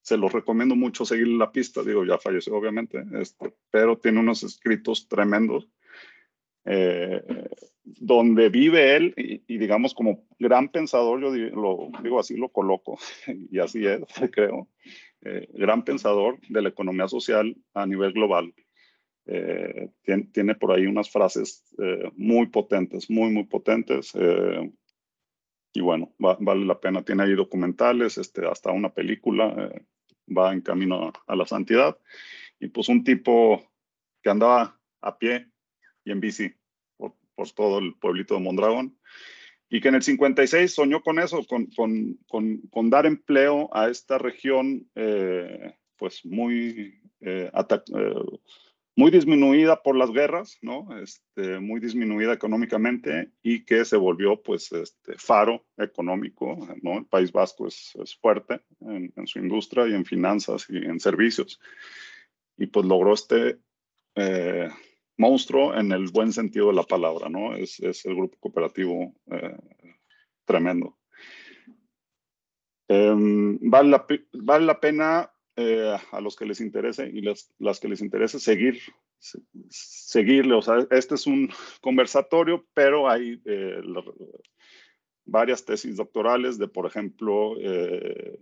se los recomiendo mucho seguir la pista, digo, ya falleció obviamente, este, pero tiene unos escritos tremendos eh, donde vive él y, digamos como gran pensador, yo lo, digo así, lo coloco y así es, creo, eh, gran pensador de la economía social a nivel global. Eh, tiene, tiene, por ahí unas frases muy potentes, muy, muy potentes y bueno, vale la pena. Tiene ahí documentales, este, hasta una película, eh, va en camino a, la santidad. Y pues un tipo que andaba a pie y en bici por, todo el pueblito de Mondragón y que en el 56 soñó con eso, con, dar empleo a esta región, eh, pues muy eh, eh muy disminuida por las guerras, ¿no? Este, muy disminuida económicamente y que se volvió pues este, faro económico, ¿no? El País Vasco es, fuerte en, su industria y en finanzas y en servicios. Y pues logró este eh, monstruo en el buen sentido de la palabra, ¿no? Es, el grupo cooperativo eh, tremendo. Em, vale, vale la pena eh, a los que les interese y las, que les interese seguir, seguirle. O sea, este es un conversatorio, pero hay eh, varias tesis doctorales de, por ejemplo, eh,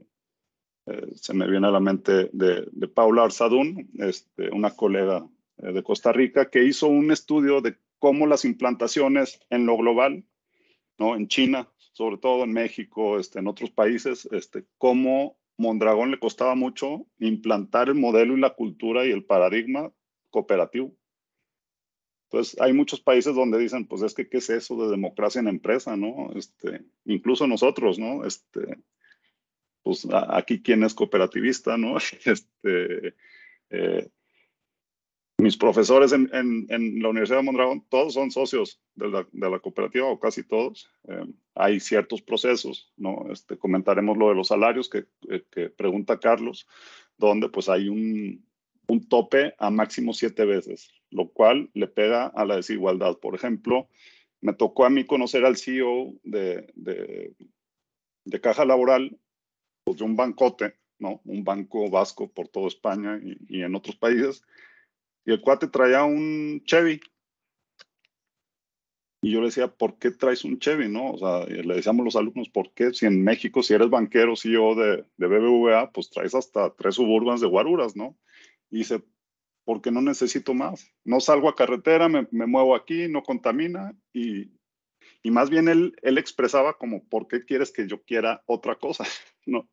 se me viene a la mente de, Paula Arzadún este, una colega de Costa Rica, que hizo un estudio de cómo las implantaciones en lo global, ¿no? en China, sobre todo en México, este, en otros países, este, cómo Mondragón le costaba mucho implantar el modelo y la cultura y el paradigma cooperativo. Entonces, hay muchos países donde dicen, pues es que, ¿qué es eso de democracia en empresa, no? Este, incluso nosotros, ¿no? Este, pues aquí, ¿quién es cooperativista, no? Este, eh, mis profesores en, en, la Universidad de Mondragón, todos son socios de la, de la cooperativa o casi todos. Eh, hay ciertos procesos, ¿no? Este, comentaremos lo de los salarios que, eh, que pregunta Carlos, donde pues hay un, un, tope a máximo siete veces, lo cual le pega a la desigualdad. Por ejemplo, me tocó a mí conocer al CEO de, de, de Caja Laboral, pues, de un bancote, ¿no? Un banco vasco por toda España y en otros países y el cuate traía un Chevy. Y yo le decía, ¿por qué traes un Chevy? ¿No? O sea, le decíamos los alumnos, ¿por qué? Si en México, si eres banquero, CEO de, de BBVA, pues traes hasta tres suburbans de guaruras, ¿no? Y dice, porque no necesito más. No salgo a carretera, me, me muevo aquí, no contamina. Y, y más bien él, él expresaba como, ¿por qué quieres que yo quiera otra cosa? ¿No?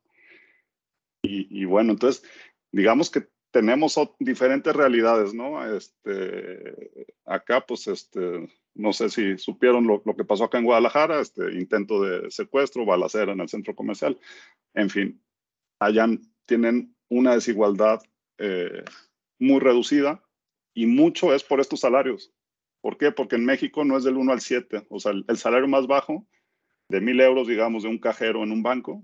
Y, y bueno, entonces, digamos que tenemos diferentes realidades, ¿no? Este, acá, pues, este, no sé si supieron lo, que pasó acá en Guadalajara, este intento de secuestro, balacera en el centro comercial, en fin, allá tienen una desigualdad eh, muy reducida y mucho es por estos salarios. ¿Por qué? Porque en México no es del 1 al 7, o sea, el, el salario más bajo de mil euros, digamos, de un cajero en un banco,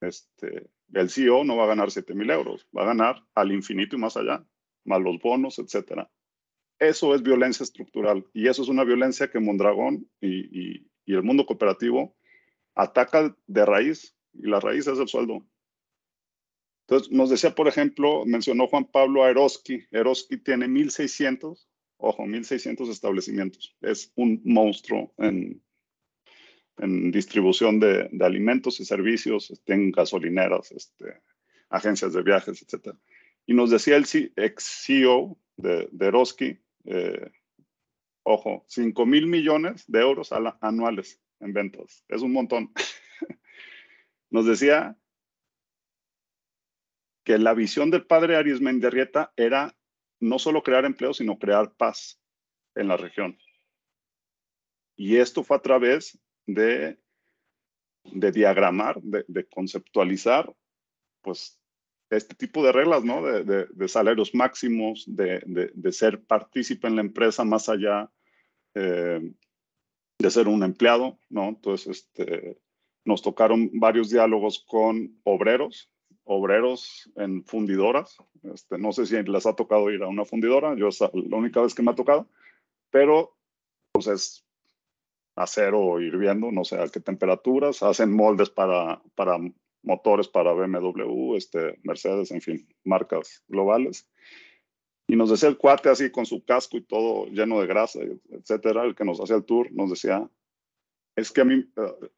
este, el CEO no va a ganar 7000 mil euros, va a ganar al infinito y más allá, más los bonos, etcétera. Eso es violencia estructural y eso es una violencia que Mondragón y, el mundo cooperativo ataca de raíz y la raíz es el sueldo. Entonces, nos decía, por ejemplo, mencionó Juan Pablo Aeroski. Eroski. Eroski tiene 1.600, ojo, 1.600 establecimientos. Es un monstruo en, en distribución de, alimentos y servicios, en gasolineras, este, agencias de viajes, etc. Y nos decía el ex CEO de, de eh, ojo, 5 mil millones de euros anuales en ventas. Es un montón. nos decía que la visión del padre Aries Menderrieta era no solo crear empleo, sino crear paz en la región. Y esto fue a través de, de diagramar, de, conceptualizar, pues, este tipo de reglas, ¿no? De, salarios máximos, de, ser partícipe en la empresa más allá eh, de ser un empleado, ¿no? Entonces, este, nos tocaron varios diálogos con obreros, obreros en fundidoras. Este, no sé si les ha tocado ir a una fundidora, yo es la única vez que me ha tocado, pero pues es acero hirviendo, no sé a qué temperaturas, hacen moldes para, para motores para BMW, este, Mercedes, en fin, marcas globales. Y nos decía el cuate así con su casco y todo lleno de grasa, etcétera, el que nos hacía el tour, nos decía, es que a mí eh,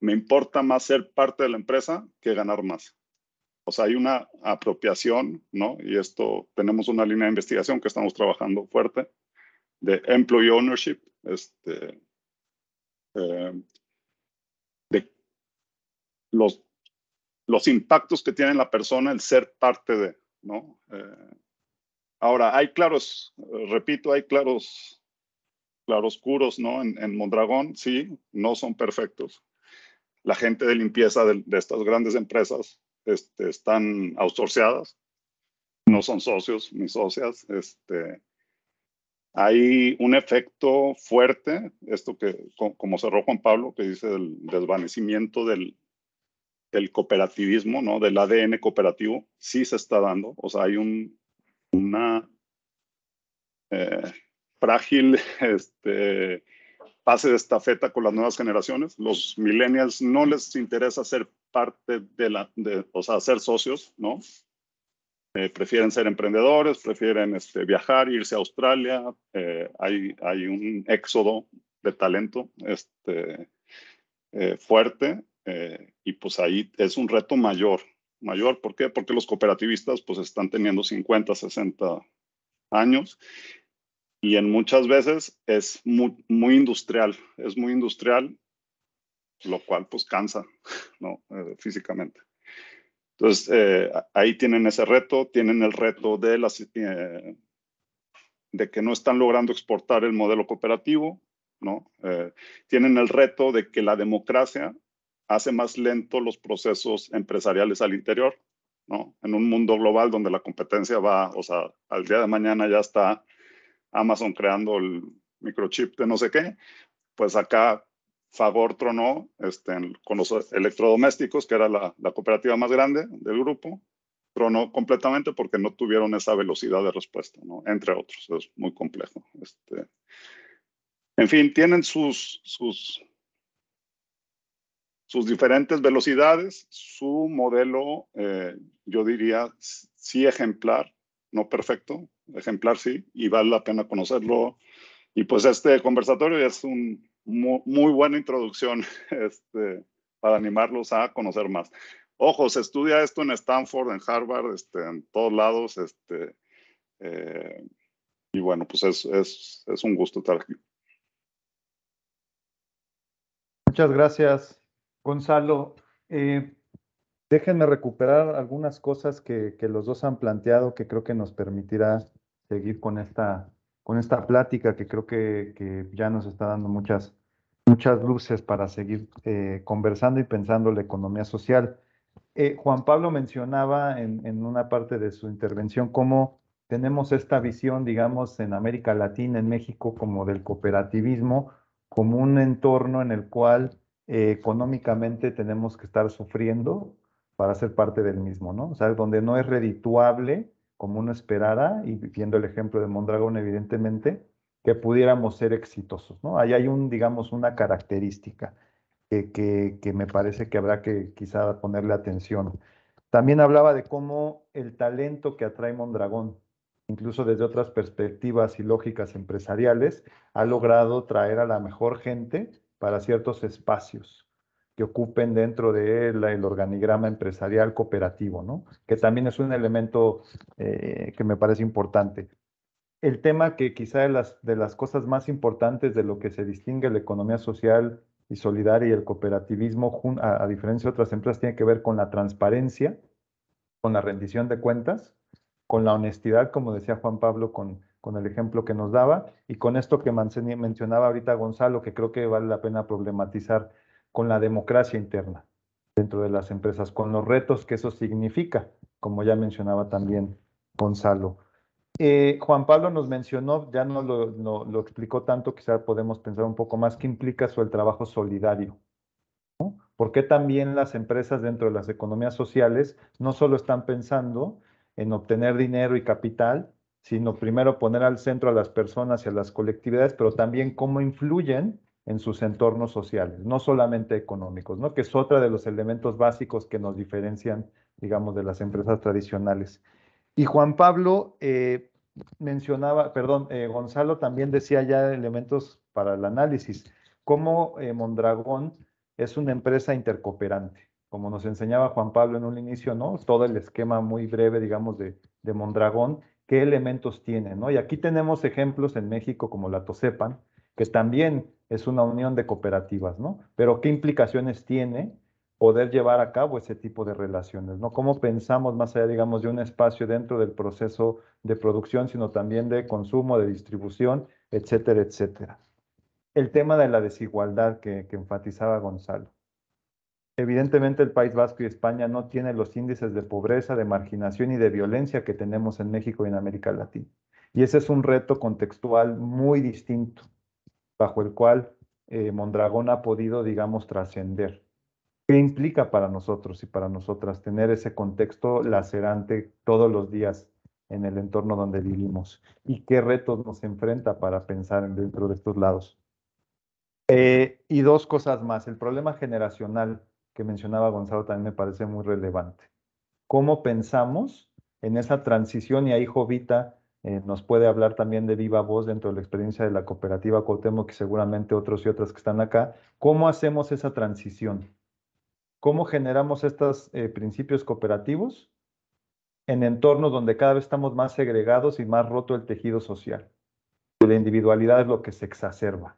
me importa más ser parte de la empresa que ganar más. O sea, hay una apropiación, ¿no? Y esto, tenemos una línea de investigación que estamos trabajando fuerte de employee ownership, este, eh, de los, los impactos que tiene la persona el ser parte de, ¿no? Eh, ahora, hay claros, repito, hay claros claroscuros, ¿no? En, Mondragón, sí, no son perfectos. La gente de limpieza de, estas grandes empresas este, están ausorciadas, no son socios ni socias, este, hay un efecto fuerte, esto que, como cerró Juan Pablo, que dice del desvanecimiento del, cooperativismo, ¿no? Del ADN cooperativo, sí se está dando. O sea, hay un, una eh, frágil este, pase de esta estafeta con las nuevas generaciones. Los millennials no les interesa ser parte de la, o sea, ser socios, ¿no? Eh, prefieren ser emprendedores, prefieren este, viajar, irse a Australia, eh, hay, un éxodo de talento este, eh, fuerte y pues ahí es un reto mayor. Mayor, ¿por qué? Porque los cooperativistas pues están teniendo 50, 60 años y en muchas veces es muy, muy industrial, es muy industrial, lo cual pues cansa, ¿no? físicamente. Entonces, eh, ahí tienen ese reto, tienen el reto eh, de, que no están logrando exportar el modelo cooperativo, ¿no? Eh, tienen el reto de que la democracia hace más lento los procesos empresariales al interior, ¿no? En un mundo global donde la competencia va, o sea, al día de mañana ya está Amazon creando el microchip de no sé qué, pues acá favor tronó este, con los electrodomésticos, que era la, cooperativa más grande del grupo, tronó completamente porque no tuvieron esa velocidad de respuesta, ¿no? entre otros. Es muy complejo. Este, en fin, tienen sus, sus, sus diferentes velocidades, su modelo, eh, yo diría, sí ejemplar, no perfecto, ejemplar sí, y vale la pena conocerlo. Y pues este conversatorio es un, muy, buena introducción este, para animarlos a conocer más. Ojos, estudia esto en Stanford, en Harvard, este, en todos lados. Este, eh, y bueno, pues es, un gusto estar aquí. Muchas gracias, Gonzalo. Eh, déjenme recuperar algunas cosas que, que, los dos han planteado que creo que nos permitirá seguir con esta con esta plática que creo que, ya nos está dando muchas, muchas luces para seguir eh, conversando y pensando la economía social. Eh, Juan Pablo mencionaba en, una parte de su intervención cómo tenemos esta visión, digamos, en América Latina, en México, como del cooperativismo, como un entorno en el cual eh, económicamente tenemos que estar sufriendo para ser parte del mismo, ¿no? O sea, donde no es redituable como uno esperara, y viendo el ejemplo de Mondragón, evidentemente, que pudiéramos ser exitosos, ¿no? Ahí hay un, digamos, una característica que, que me parece que habrá que quizá ponerle atención. También hablaba de cómo el talento que atrae Mondragón, incluso desde otras perspectivas y lógicas empresariales, ha logrado traer a la mejor gente para ciertos espacios que ocupen dentro del el organigrama empresarial cooperativo, ¿no? Que también es un elemento eh, que me parece importante. El tema que quizá de las, de las cosas más importantes de lo que se distingue la economía social y solidaria y el cooperativismo, a, diferencia de otras empresas, tiene que ver con la transparencia, con la rendición de cuentas, con la honestidad, como decía Juan Pablo, con, con el ejemplo que nos daba, y con esto que mencionaba ahorita Gonzalo, que creo que vale la pena problematizar con la democracia interna dentro de las empresas, con los retos que eso significa, como ya mencionaba también Gonzalo. Eh, Juan Pablo nos mencionó, ya no lo, explicó tanto, quizá podemos pensar un poco más, qué implica eso el trabajo solidario. ¿no? ¿Por también las empresas dentro de las economías sociales no solo están pensando en obtener dinero y capital, sino primero poner al centro a las personas y a las colectividades, pero también cómo influyen en sus entornos sociales, no solamente económicos, ¿no? que es otro de los elementos básicos que nos diferencian, digamos, de las empresas tradicionales. Y Juan Pablo eh, mencionaba, perdón, eh, Gonzalo también decía ya elementos para el análisis, cómo eh, Mondragón es una empresa intercooperante, como nos enseñaba Juan Pablo en un inicio, ¿no? Todo el esquema muy breve, digamos, de, de Mondragón, qué elementos tiene, ¿no? Y aquí tenemos ejemplos en México como la Tosepan, que también es una unión de cooperativas, ¿no? Pero ¿qué implicaciones tiene poder llevar a cabo ese tipo de relaciones, ¿no? ¿Cómo pensamos más allá, digamos, de un espacio dentro del proceso de producción, sino también de consumo, de distribución, etcétera, etcétera? El tema de la desigualdad que, que enfatizaba Gonzalo. Evidentemente el País Vasco y España no tienen los índices de pobreza, de marginación y de violencia que tenemos en México y en América Latina. Y ese es un reto contextual muy distinto bajo el cual eh, Mondragón ha podido, digamos, trascender. ¿Qué implica para nosotros y para nosotras tener ese contexto lacerante todos los días en el entorno donde vivimos? ¿Y qué retos nos enfrenta para pensar dentro de estos lados? Eh, y dos cosas más. El problema generacional que mencionaba Gonzalo también me parece muy relevante. ¿Cómo pensamos en esa transición? Y ahí Jovita eh, nos puede hablar también de viva voz dentro de la experiencia de la cooperativa Cotemo, que seguramente otros y otras que están acá. ¿Cómo hacemos esa transición? ¿Cómo generamos estos eh, principios cooperativos en entornos donde cada vez estamos más segregados y más roto el tejido social? La individualidad es lo que se exacerba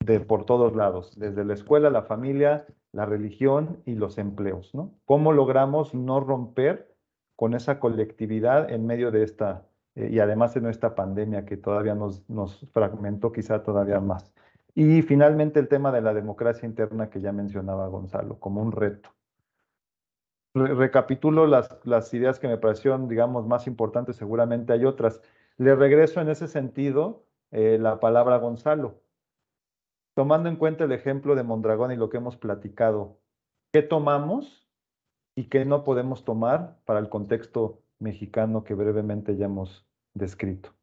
de, por todos lados, desde la escuela, la familia, la religión y los empleos. ¿no? ¿Cómo logramos no romper con esa colectividad en medio de esta eh, y además en esta pandemia que todavía nos, nos fragmentó quizá todavía más. Y finalmente el tema de la democracia interna que ya mencionaba Gonzalo, como un reto. recapitulo las, las ideas que me parecieron, digamos, más importantes, seguramente hay otras. Le regreso en ese sentido eh, la palabra Gonzalo. Tomando en cuenta el ejemplo de Mondragón y lo que hemos platicado, ¿qué tomamos y qué no podemos tomar para el contexto mexicano que brevemente ya hemos descrito.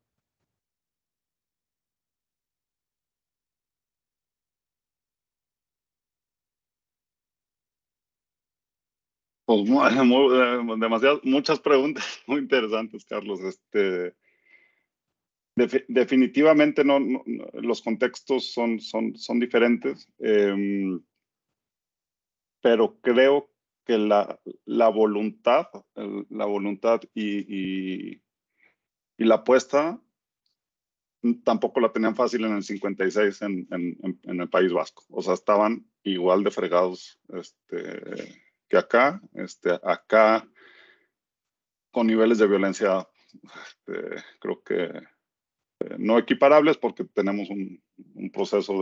Pues, eh, demasiadas, muchas preguntas muy interesantes, Carlos. Este, definitivamente los contextos son, son, son diferentes, em, pero creo que la, voluntad, la voluntad y, la apuesta mm, tampoco la tenían fácil en el 56 en, el País Vasco. O sea, estaban igual de fregados este, que acá. Este, acá, con niveles de violencia, este, creo que eh, no equiparables porque tenemos un, proceso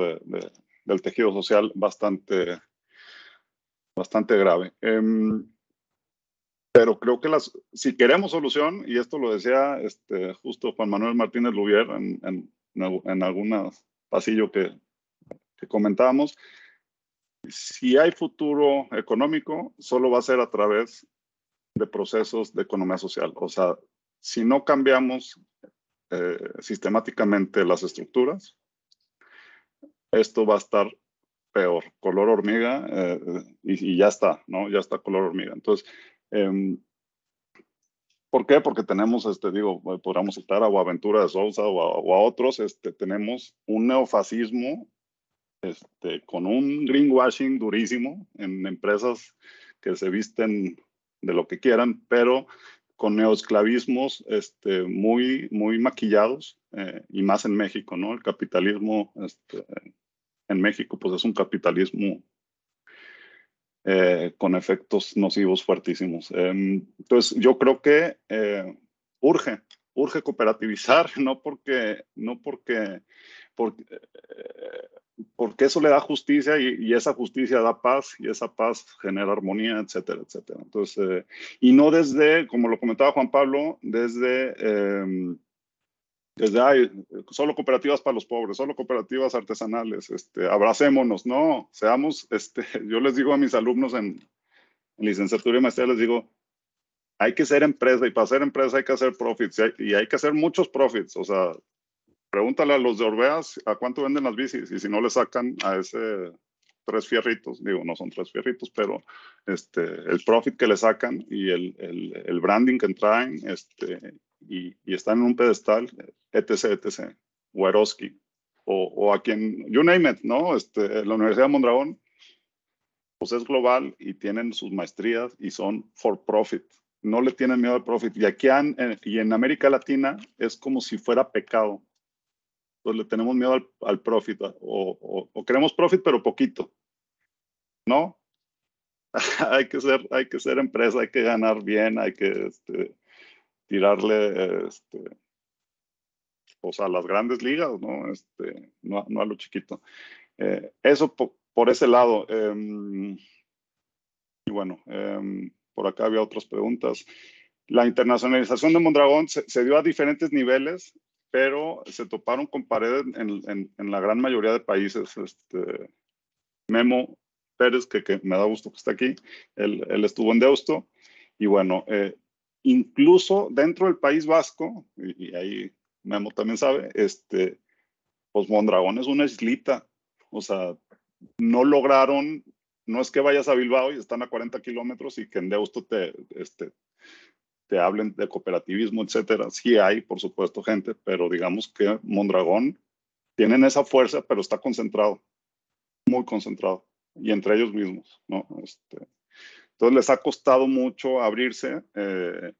del tejido social bastante bastante grave. Em, pero creo que las, si queremos solución, y esto lo decía este, justo Juan Manuel Martínez Lubier en, algún pasillo que, comentábamos, si hay futuro económico, solo va a ser a través de procesos de economía social. O sea, si no cambiamos eh, sistemáticamente las estructuras, esto va a estar peor, color hormiga, eh, y, ya está, ¿no? Ya está color hormiga. Entonces, em, ¿por qué? Porque tenemos, este, digo, eh, podríamos citar a aventura de Sousa o a, otros, este, tenemos un neofascismo este, con un greenwashing durísimo en empresas que se visten de lo que quieran, pero con neoesclavismos este, muy, muy maquillados, eh, y más en México, ¿no? El capitalismo este, en México pues es un capitalismo eh, con efectos nocivos fuertísimos. entonces em, pues, yo creo que eh, urge, urge cooperativizar, no porque, no porque, porque, eh, porque eso le da justicia y, y, esa justicia da paz y esa paz genera armonía, etcétera, etcétera. Entonces, y no desde, como lo comentaba Juan Pablo, desde em, desde ahí, solo cooperativas para los pobres, solo cooperativas artesanales, este, abracémonos, no, seamos, este, yo les digo a mis alumnos en, licenciatura y maestría, les digo, hay que ser empresa y para ser empresa hay que hacer profits y hay, que hacer muchos profits, o sea, pregúntale a los de Orbeas a cuánto venden las bicis y si no le sacan a ese tres fierritos, digo, no son tres fierritos, pero este, el profit que le sacan y el, el, el branding que traen, este, y, están en un pedestal, etc., etc., o o, o, a quien, you name it, ¿no? Este, la Universidad de Mondragón, pues es global y tienen sus maestrías y son for profit, no le tienen miedo al profit. Y aquí han, en, eh, y en América Latina es como si fuera pecado. Entonces pues le tenemos miedo al, al profit o, o, queremos profit pero poquito. ¿No? hay, que ser, hay que ser empresa, hay que ganar bien, hay que este, tirarle este, pues, a las grandes ligas, ¿no? Este, a lo chiquito. Eh, eso por ese lado. Em, y bueno, em, por acá había otras preguntas. La internacionalización de Mondragón se, dio a diferentes niveles, pero se toparon con paredes en, la gran mayoría de países. Este, Memo Pérez, que, me da gusto que está aquí, él, él estuvo en Deusto. Y bueno, eh, incluso dentro del País Vasco, y, ahí Memo también sabe, este, pues Mondragón es una islita, o sea, no lograron, no es que vayas a Bilbao y están a 40 kilómetros y que en Deusto te, este, te hablen de cooperativismo, etcétera. Sí hay, por supuesto, gente, pero digamos que Mondragón tienen esa fuerza, pero está concentrado, muy concentrado, y entre ellos mismos, ¿no? Este, entonces les ha costado mucho abrirse eh,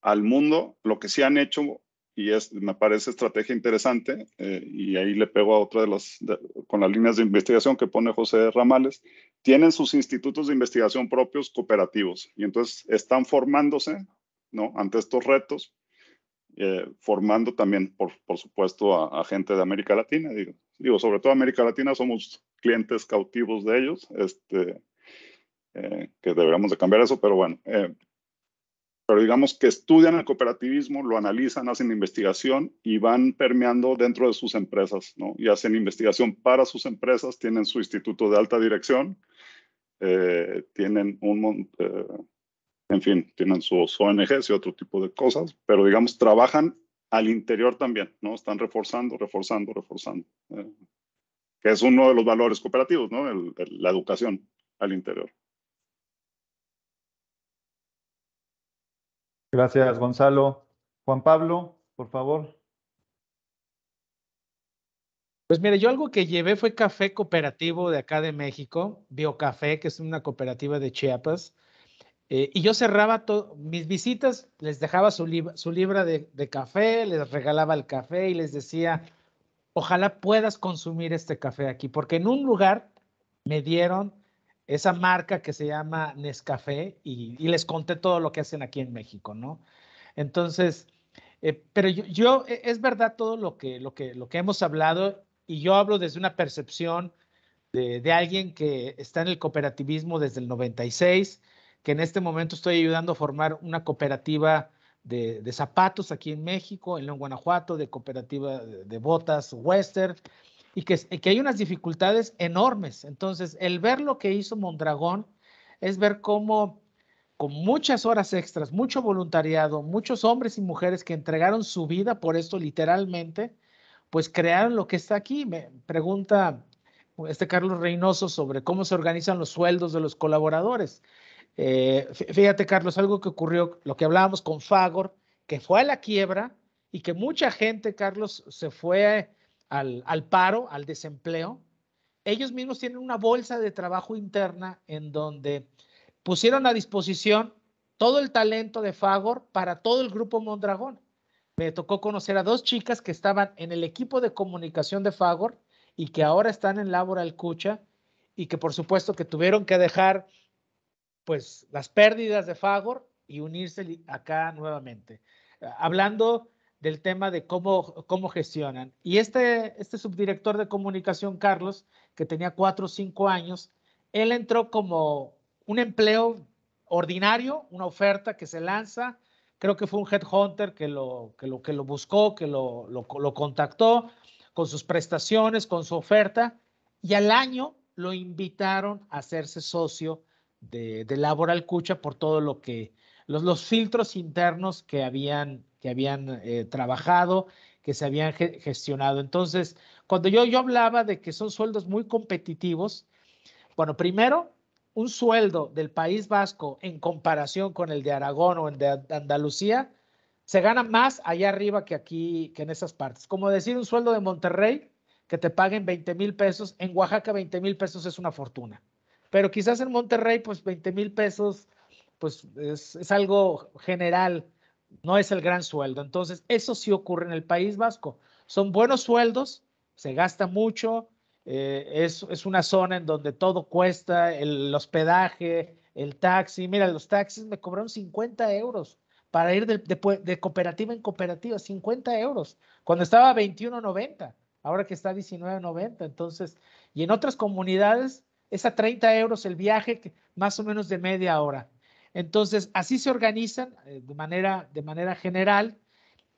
al mundo. Lo que sí han hecho, y es, me parece estrategia interesante, eh, y ahí le pego a otra de las, con las líneas de investigación que pone José Ramales, tienen sus institutos de investigación propios cooperativos, y entonces están formándose ¿no? ante estos retos, eh, formando también, por, supuesto, a, gente de América Latina. Digo, digo, sobre todo América Latina somos clientes cautivos de ellos. Este, eh, que deberíamos de cambiar eso, pero bueno. Eh, pero digamos que estudian el cooperativismo, lo analizan, hacen investigación y van permeando dentro de sus empresas, ¿no? Y hacen investigación para sus empresas, tienen su instituto de alta dirección, eh, tienen un, eh, en fin, tienen sus ONGs y otro tipo de cosas, pero digamos, trabajan al interior también, ¿no? Están reforzando, reforzando, reforzando, que es uno de los valores cooperativos, ¿no? la educación al interior. Gracias, Gonzalo. Juan Pablo, por favor. Pues mire, yo algo que llevé fue café cooperativo de acá de México, Biocafé, que es una cooperativa de Chiapas. Eh, y yo cerraba mis visitas, les dejaba su, libra de, café, les regalaba el café y les decía, ojalá puedas consumir este café aquí, porque en un lugar me dieron esa marca que se llama Nescafé y, les conté todo lo que hacen aquí en México, ¿no? Entonces, eh, pero yo, e, es verdad todo lo que, lo, que, lo que hemos hablado y yo hablo desde una percepción de, alguien que está en el cooperativismo desde el 96, que en este momento estoy ayudando a formar una cooperativa de, zapatos aquí en México, en Guanajuato, de cooperativa de, de botas Western, y que, hay unas dificultades enormes. Entonces, el ver lo que hizo Mondragón es ver cómo con muchas horas extras, mucho voluntariado, muchos hombres y mujeres que entregaron su vida por esto literalmente, pues crearon lo que está aquí. Me pregunta este Carlos Reynoso sobre cómo se organizan los sueldos de los colaboradores. Eh, fíjate, Carlos, algo que ocurrió, lo que hablábamos con Fagor, que fue a la quiebra y que mucha gente, Carlos, se fue al, paro, al desempleo, ellos mismos tienen una bolsa de trabajo interna en donde pusieron a disposición todo el talento de Fagor para todo el grupo Mondragón. Me tocó conocer a dos chicas que estaban en el equipo de comunicación de Fagor y que ahora están en Laboral Cucha y que por supuesto que tuvieron que dejar pues las pérdidas de Fagor y unirse acá nuevamente. Hablando del tema de cómo, cómo gestionan. Y este, este subdirector de comunicación, Carlos, que tenía cuatro o cinco años, él entró como un empleo ordinario, una oferta que se lanza. Creo que fue un headhunter que lo, que lo, que lo buscó, que lo, contactó con sus prestaciones, con su oferta, y al año lo invitaron a hacerse socio de, Laboral Cucha por todo lo que, los, los filtros internos que habían que habían eh, trabajado, que se habían gestionado. Entonces, cuando yo, yo hablaba de que son sueldos muy competitivos, bueno, primero, un sueldo del País Vasco en comparación con el de Aragón o el de Andalucía, se gana más allá arriba que aquí, que en esas partes. Como decir un sueldo de Monterrey que te paguen 20 mil pesos, en Oaxaca 20 mil pesos es una fortuna, pero quizás en Monterrey pues 20 mil pesos pues es, es algo general no es el gran sueldo. Entonces, eso sí ocurre en el País Vasco. Son buenos sueldos, se gasta mucho, eh, es, una zona en donde todo cuesta, el hospedaje, el taxi. Mira, los taxis me cobraron 50 euros para ir de, cooperativa en cooperativa, 50 euros, cuando estaba 21.90, ahora que está 19.90. Entonces, y en otras comunidades es a 30 euros el viaje, más o menos de media hora. Entonces, así se organizan eh, de, manera, de manera general,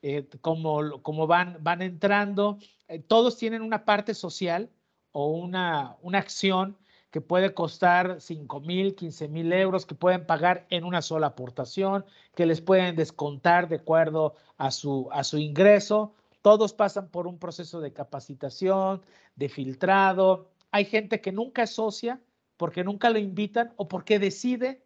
eh, como, como van, van entrando. Eh, todos tienen una parte social o una, una acción que puede costar 5 mil, 15 mil euros, que pueden pagar en una sola aportación, que les pueden descontar de acuerdo a su, a su ingreso. Todos pasan por un proceso de capacitación, de filtrado. Hay gente que nunca es socia porque nunca lo invitan o porque decide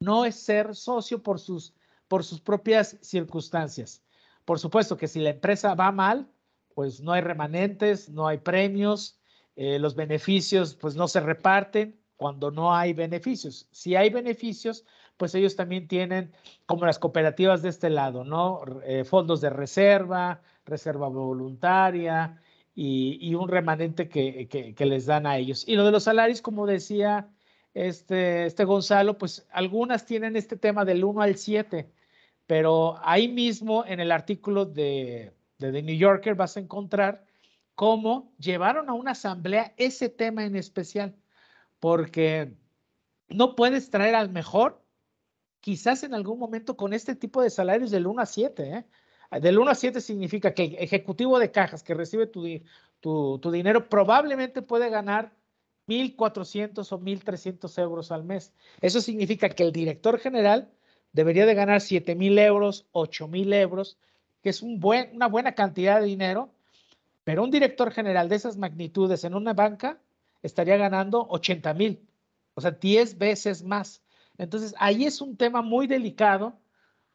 no es ser socio por sus, por sus propias circunstancias. Por supuesto que si la empresa va mal, pues no hay remanentes, no hay premios, eh, los beneficios pues no se reparten cuando no hay beneficios. Si hay beneficios, pues ellos también tienen, como las cooperativas de este lado, ¿no? Eh, fondos de reserva, reserva voluntaria y, un remanente que, les dan a ellos. Y lo de los salarios, como decía este, este Gonzalo, pues algunas tienen este tema del 1 al 7, pero ahí mismo en el artículo de, de The New Yorker vas a encontrar cómo llevaron a una asamblea ese tema en especial, porque no puedes traer al mejor, quizás en algún momento con este tipo de salarios del 1 a 7, ¿eh? del 1 a 7 significa que el ejecutivo de cajas que recibe tu, tu, tu, dinero probablemente puede ganar 1.400 o 1.300 euros al mes. Eso significa que el director general debería de ganar 7.000 euros, 8.000 euros, que es un buen, una buena cantidad de dinero, pero un director general de esas magnitudes en una banca estaría ganando 80.000, o sea, 10 veces más. Entonces, ahí es un tema muy delicado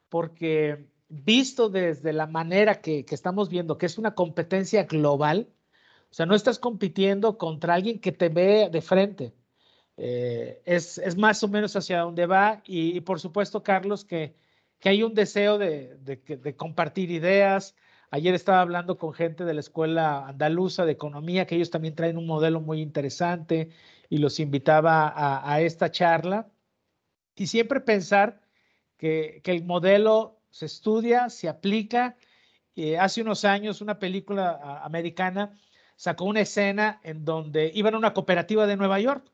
porque visto desde la manera que, que estamos viendo, que es una competencia global, o sea, no estás compitiendo contra alguien que te ve de frente. Eh, es, es, más o menos hacia dónde va y, por supuesto, Carlos, que, que hay un deseo de, de, compartir ideas. Ayer estaba hablando con gente de la Escuela Andaluza de Economía, que ellos también traen un modelo muy interesante y los invitaba a, a esta charla. Y siempre pensar que, que el modelo se estudia, se aplica. Eh, hace unos años una película americana sacó una escena en donde iban a una cooperativa de Nueva York,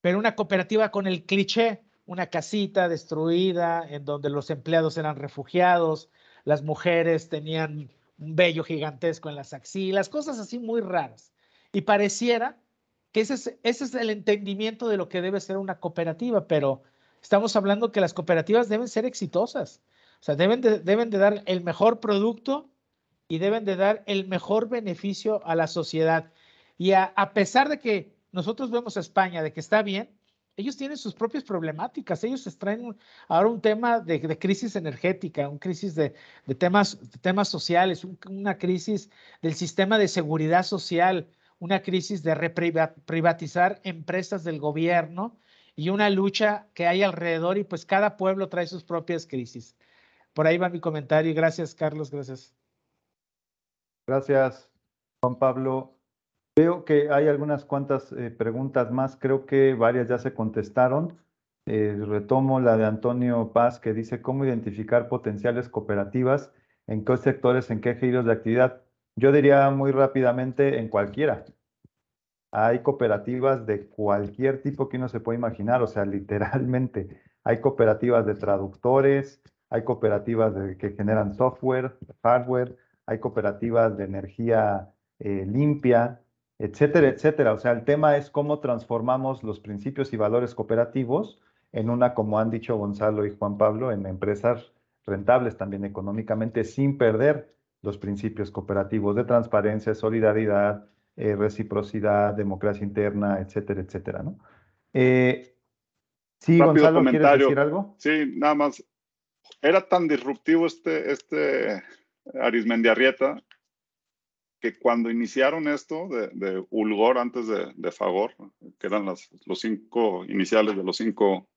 pero una cooperativa con el cliché, una casita destruida en donde los empleados eran refugiados, las mujeres tenían un vello gigantesco en las axilas, cosas así muy raras. Y pareciera que ese es, el entendimiento de lo que debe ser una cooperativa, pero estamos hablando que las cooperativas deben ser exitosas, o sea, deben deben de dar el mejor producto y deben de dar el mejor beneficio a la sociedad. Y a, pesar de que nosotros vemos a España, de que está bien, ellos tienen sus propias problemáticas. Ellos traen ahora un tema de, crisis energética, un crisis de, temas, temas sociales, una crisis del sistema de seguridad social, una crisis de privatizar empresas del gobierno y una lucha que hay alrededor y pues cada pueblo trae sus propias crisis. Por ahí va mi comentario. Gracias, Carlos. Gracias. Gracias, Juan Pablo. Veo que hay algunas cuantas eh, preguntas más, creo que varias ya se contestaron. Eh, retomo la de Antonio Paz que dice, ¿cómo identificar potenciales cooperativas? ¿En qué sectores, en qué giros de actividad? Yo diría muy rápidamente, en cualquiera. Hay cooperativas de cualquier tipo que uno se puede imaginar, o sea, literalmente. Hay cooperativas de traductores, hay cooperativas de, que generan software, hardware, hay cooperativas de energía eh, limpia, etcétera, etcétera. O sea, el tema es cómo transformamos los principios y valores cooperativos en una, como han dicho Gonzalo y Juan Pablo, en empresas rentables también económicamente, sin perder los principios cooperativos de transparencia, solidaridad, eh, reciprocidad, democracia interna, etcétera, etcétera, ¿no? Eh, sí, Gonzalo, ¿quieres decir algo? Sí, nada más. Era tan disruptivo este, este Arismendi Arrieta, que cuando iniciaron esto de, Ulgor antes de, de, Fagor, que eran los cinco iniciales de los cinco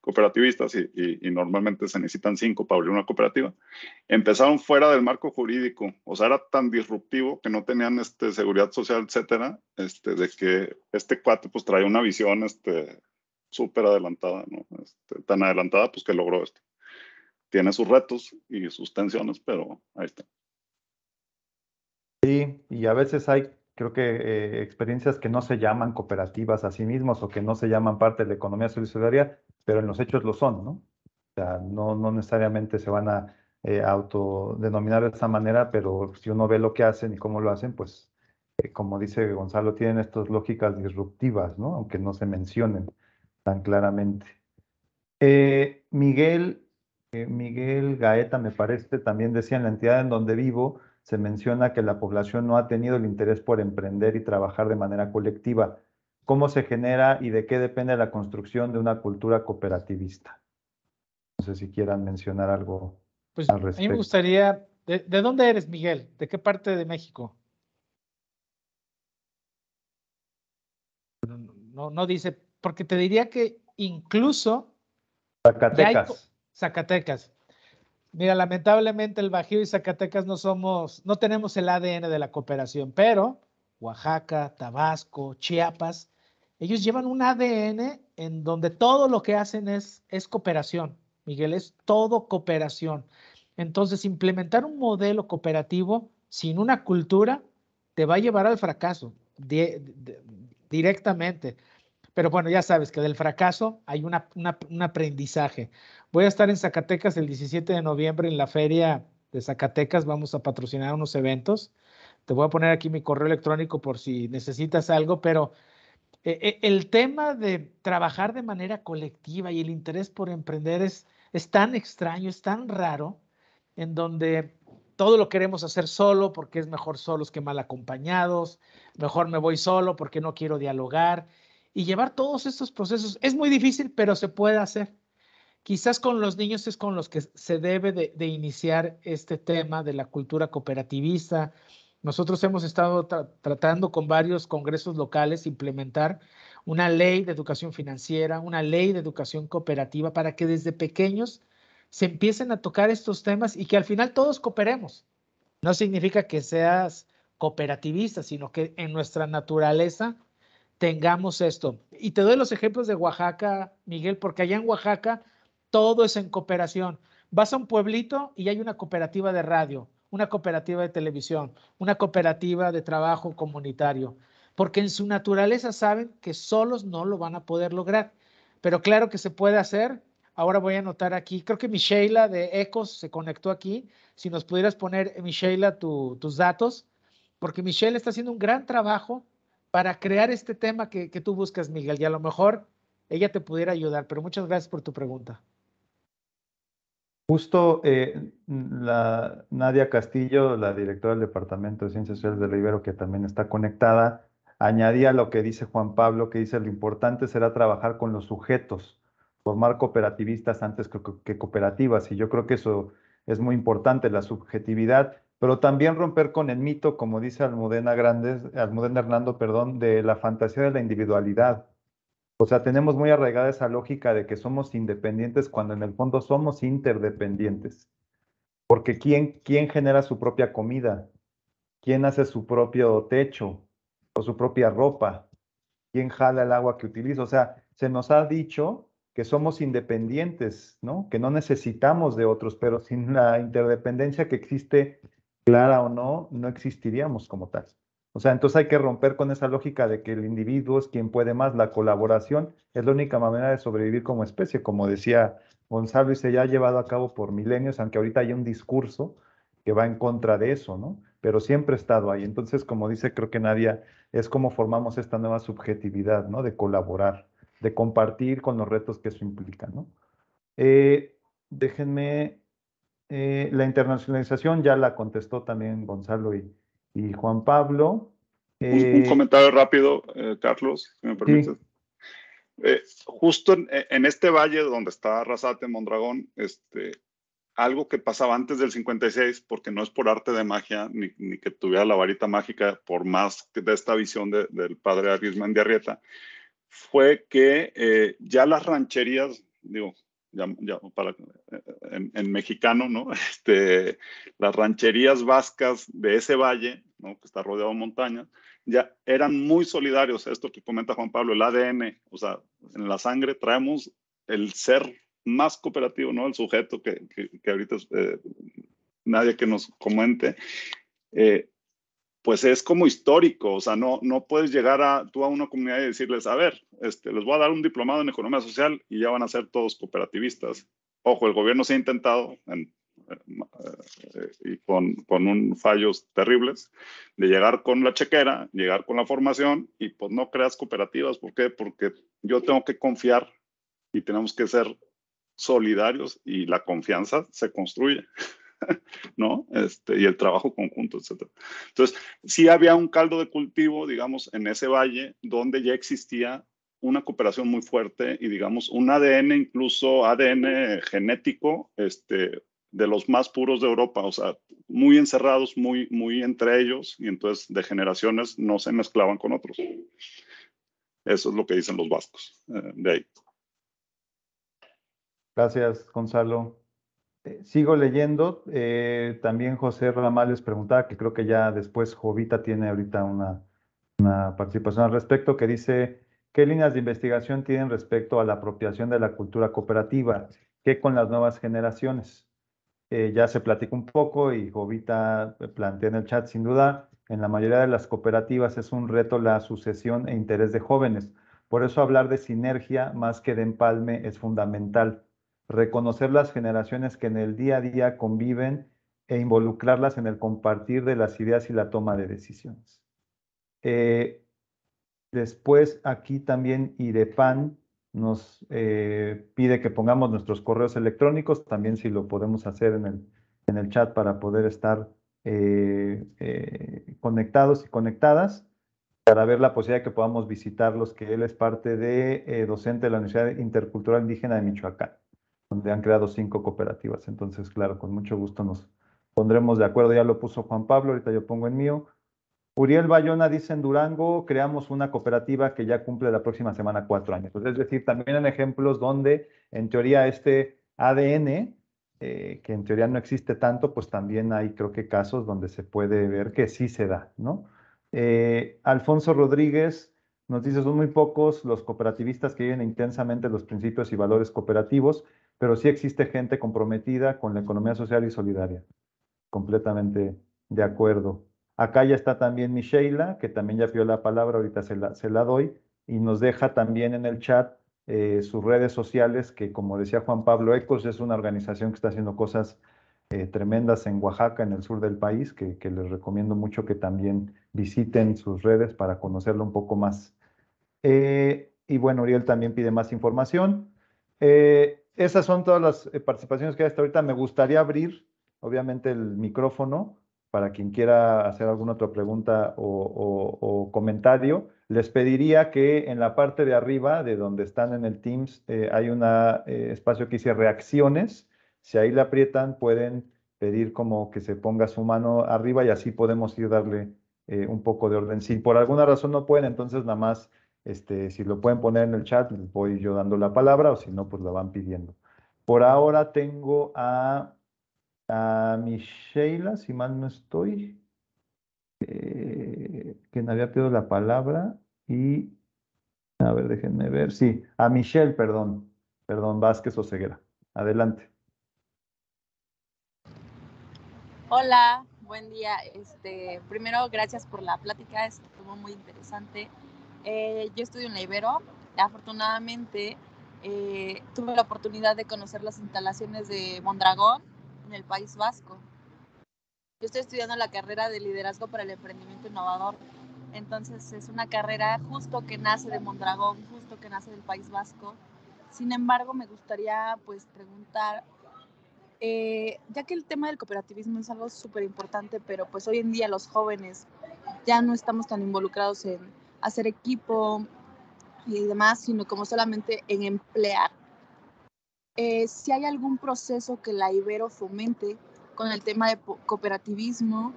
cooperativistas y, normalmente se necesitan cinco para abrir una cooperativa, empezaron fuera del marco jurídico, o sea, era tan disruptivo que no tenían este, seguridad social, etcétera, este, de que este cuate pues traía una visión este, súper adelantada, ¿no? Este, tan adelantada pues que logró esto tiene sus retos y sus tensiones, pero ahí está. Sí, y a veces hay, creo que, eh, experiencias que no se llaman cooperativas a sí mismos o que no se llaman parte de la economía solidaria, pero en los hechos lo son, ¿no? O sea, no, no necesariamente se van a eh, autodenominar de esa manera, pero si uno ve lo que hacen y cómo lo hacen, pues, eh, como dice Gonzalo, tienen estas lógicas disruptivas, ¿no? Aunque no se mencionen tan claramente. Miguel Miguel Gaeta, me parece, también decía en la entidad en donde vivo, se menciona que la población no ha tenido el interés por emprender y trabajar de manera colectiva. ¿Cómo se genera y de qué depende la construcción de una cultura cooperativista? No sé si quieran mencionar algo pues, al respecto. A mí me gustaría, ¿de, ¿de dónde eres, Miguel? ¿De qué parte de México? No, no dice, porque te diría que incluso... Zacatecas. Zacatecas. Mira, lamentablemente el Bajío y Zacatecas no somos, no tenemos el ADN de la cooperación, pero Oaxaca, Tabasco, Chiapas, ellos llevan un ADN en donde todo lo que hacen es, es cooperación. Miguel, es todo cooperación. Entonces, implementar un modelo cooperativo sin una cultura te va a llevar al fracaso directamente. Pero bueno, ya sabes que del fracaso hay un aprendizaje. Voy a estar en Zacatecas el 17 de noviembre en la feria de Zacatecas. Vamos a patrocinar unos eventos. Te voy a poner aquí mi correo electrónico por si necesitas algo, pero e, e, el tema de trabajar de manera colectiva y el interés por emprender es, es tan extraño, es tan raro, en donde todo lo queremos hacer solo porque es mejor solos que mal acompañados, mejor me voy solo porque no quiero dialogar. Y llevar todos estos procesos es muy difícil, pero se puede hacer quizás con los niños es con los que se debe de, iniciar este tema de la cultura cooperativista. Nosotros hemos estado tratando con varios congresos locales implementar una ley de educación financiera, una ley de educación cooperativa para que desde pequeños se empiecen a tocar estos temas y que al final todos cooperemos. No significa que seas cooperativista, sino que en nuestra naturaleza tengamos esto. Y te doy los ejemplos de Oaxaca, Miguel, porque allá en Oaxaca todo es en cooperación. Vas a un pueblito y hay una cooperativa de radio, una cooperativa de televisión, una cooperativa de trabajo comunitario, porque en su naturaleza saben que solos no lo van a poder lograr. Pero claro que se puede hacer. Ahora voy a anotar aquí, creo que Michela de Ecos se conectó aquí. Si nos pudieras poner, eh, Michela, tus datos, porque Michela está haciendo un gran trabajo para crear este tema que tú buscas, Miguel, y a lo mejor ella te pudiera ayudar, pero muchas gracias por tu pregunta. Justo eh, Nadia Castillo, la directora del Departamento de Ciencias Sociales de Rivero, que también está conectada, añadía lo que dice Juan Pablo, que dice lo importante será trabajar con los sujetos, formar cooperativistas antes que, que cooperativas, y yo creo que eso es muy importante, la subjetividad, pero también romper con el mito, como dice Almudena Grandes, Almudena Hernando, perdón, de la fantasía de la individualidad. O sea, tenemos muy arraigada esa lógica de que somos independientes cuando en el fondo somos interdependientes. Porque ¿quién, quién genera su propia comida? ¿Quién hace su propio techo o su propia ropa? ¿Quién jala el agua que utiliza? O sea, se nos ha dicho que somos independientes, ¿no? Que no necesitamos de otros, pero sin la interdependencia que existe, clara o no, no existiríamos como tal. O sea, entonces hay que romper con esa lógica de que el individuo es quien puede más, la colaboración es la única manera de sobrevivir como especie, como decía Gonzalo, y se ya ha llevado a cabo por milenios, aunque ahorita hay un discurso que va en contra de eso, ¿no? Pero siempre ha estado ahí. Entonces, como dice, creo que Nadia, es como formamos esta nueva subjetividad, ¿no? De colaborar, de compartir con los retos que eso implica, ¿no? Eh, déjenme, eh, la internacionalización ya la contestó también Gonzalo y, y Juan Pablo. Un, eh, comentario rápido, eh, Carlos, si me permites. Eh, justo en, este valle donde está Arrasate, Mondragón, este, algo que pasaba antes del 56, porque no es por arte de magia, ni, que tuviera la varita mágica, por más que de esta visión del padre Arisman de Arrieta, fue que ya las rancherías, digo, para, eh, en, mexicano, ¿no? Este, las rancherías vascas de ese valle, ¿no? Que está rodeado de montañas, ya eran muy solidarios. Esto que comenta Juan Pablo, el ADN, o sea, en la sangre traemos el ser más cooperativo, ¿no? El sujeto que, que, ahorita eh, nadie que nos comente. Eh, pues es como histórico, o sea, no, no puedes llegar a, tú a una comunidad y decirles, a ver, este, les voy a dar un diplomado en economía social y ya van a ser todos cooperativistas. Ojo, el gobierno se ha intentado eh, eh, y con, un fallos terribles de llegar con la chequera, llegar con la formación y pues no creas cooperativas. ¿Por qué? Porque yo tengo que confiar y tenemos que ser solidarios y la confianza se construye. ¿no? Este, y el trabajo conjunto, etc. Entonces, sí había un caldo de cultivo, digamos, en ese valle donde ya existía una cooperación muy fuerte y, digamos, un ADN, incluso ADN genético, este, de los más puros de Europa, o sea, muy encerrados, muy, muy entre ellos, y entonces de generaciones no se mezclaban con otros. Eso es lo que dicen los vascos eh, de ahí. Gracias, Gonzalo. Eh, sigo leyendo. Eh, también José Ramales preguntaba, que creo que ya después Jovita tiene ahorita una, una, participación al respecto, que dice, ¿qué líneas de investigación tienen respecto a la apropiación de la cultura cooperativa? ¿Qué con las nuevas generaciones? Eh, ya se platicó un poco y Jovita plantea en el chat, sin duda, en la mayoría de las cooperativas es un reto la sucesión e interés de jóvenes. Por eso hablar de sinergia más que de empalme es fundamental reconocer las generaciones que en el día a día conviven e involucrarlas en el compartir de las ideas y la toma de decisiones. Eh, después aquí también Irepan nos eh, pide que pongamos nuestros correos electrónicos, también si lo podemos hacer en el, chat para poder estar eh, conectados y conectadas para ver la posibilidad de que podamos visitarlos, que él es parte de docente de la Universidad Intercultural Indígena de Michoacán donde han creado cinco cooperativas. Entonces, claro, con mucho gusto nos pondremos de acuerdo. Ya lo puso Juan Pablo, ahorita yo pongo en mío. Uriel Bayona dice en Durango, creamos una cooperativa que ya cumple la próxima semana cuatro años. Pues, es decir, también en ejemplos donde en teoría este ADN, eh, que en teoría no existe tanto, pues también hay creo que casos donde se puede ver que sí se da, ¿no? Eh, Alfonso Rodríguez nos dice, son muy pocos los cooperativistas que viven intensamente los principios y valores cooperativos pero sí existe gente comprometida con la economía social y solidaria. Completamente de acuerdo. Acá ya está también Michela, que también ya pidió la palabra, ahorita se la, doy, y nos deja también en el chat eh, sus redes sociales, que como decía Juan Pablo Ecos, es una organización que está haciendo cosas eh, tremendas en Oaxaca, en el sur del país, que, les recomiendo mucho que también visiten sus redes para conocerlo un poco más. Eh, y bueno, Uriel también pide más información esas son todas las eh, participaciones que hay hasta ahorita. Me gustaría abrir, obviamente, el micrófono para quien quiera hacer alguna otra pregunta o, comentario. Les pediría que en la parte de arriba, de donde están en el Teams, eh, hay un eh, espacio que dice reacciones. Si ahí le aprietan, pueden pedir como que se ponga su mano arriba y así podemos ir darle un poco de orden. Si por alguna razón no pueden, entonces nada más este, si lo pueden poner en el chat, les voy yo dando la palabra o si no, pues la van pidiendo. Por ahora tengo a, a Michela, si mal no estoy, que eh, quien había pedido la palabra y, a ver, déjenme ver, sí, a Michelle, perdón, perdón, Vázquez o Ceguera Adelante. Hola, buen día. Este, primero, gracias por la plática, estuvo muy interesante. Eh, yo estudio en la Ibero. Afortunadamente eh, tuve la oportunidad de conocer las instalaciones de Mondragón en el País Vasco. Yo estoy estudiando la carrera de liderazgo para el emprendimiento innovador. Entonces es una carrera justo que nace de Mondragón, justo que nace del País Vasco. Sin embargo, me gustaría pues preguntar, eh, ya que el tema del cooperativismo es algo súper importante, pero pues hoy en día los jóvenes ya no estamos tan involucrados en, hacer equipo y demás, sino como solamente en emplear. Eh, si hay algún proceso que la Ibero fomente con el tema de cooperativismo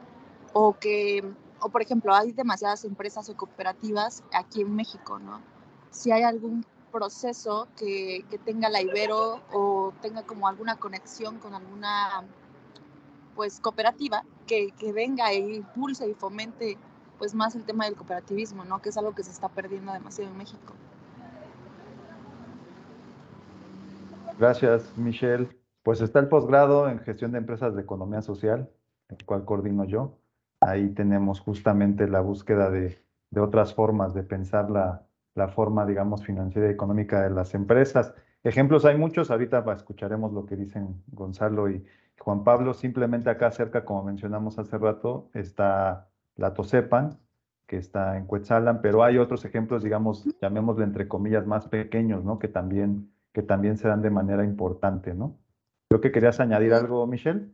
o que, o por ejemplo, hay demasiadas empresas o cooperativas aquí en México, ¿no? Si hay algún proceso que, tenga la Ibero o tenga como alguna conexión con alguna pues cooperativa que, que venga e impulse y fomente pues más el tema del cooperativismo, ¿no? Que es algo que se está perdiendo demasiado en México. Gracias, Michelle. Pues está el posgrado en gestión de empresas de economía social, el cual coordino yo. Ahí tenemos justamente la búsqueda de, otras formas de pensar la, la forma, digamos, financiera y económica de las empresas. Ejemplos hay muchos, ahorita escucharemos lo que dicen Gonzalo y Juan Pablo. Simplemente acá cerca, como mencionamos hace rato, está la Tosepan, que está en Cuetzalan, pero hay otros ejemplos, digamos, llamémosle entre comillas, más pequeños, ¿no? Que también, que también se dan de manera importante, ¿no? Creo que querías añadir algo, Michelle.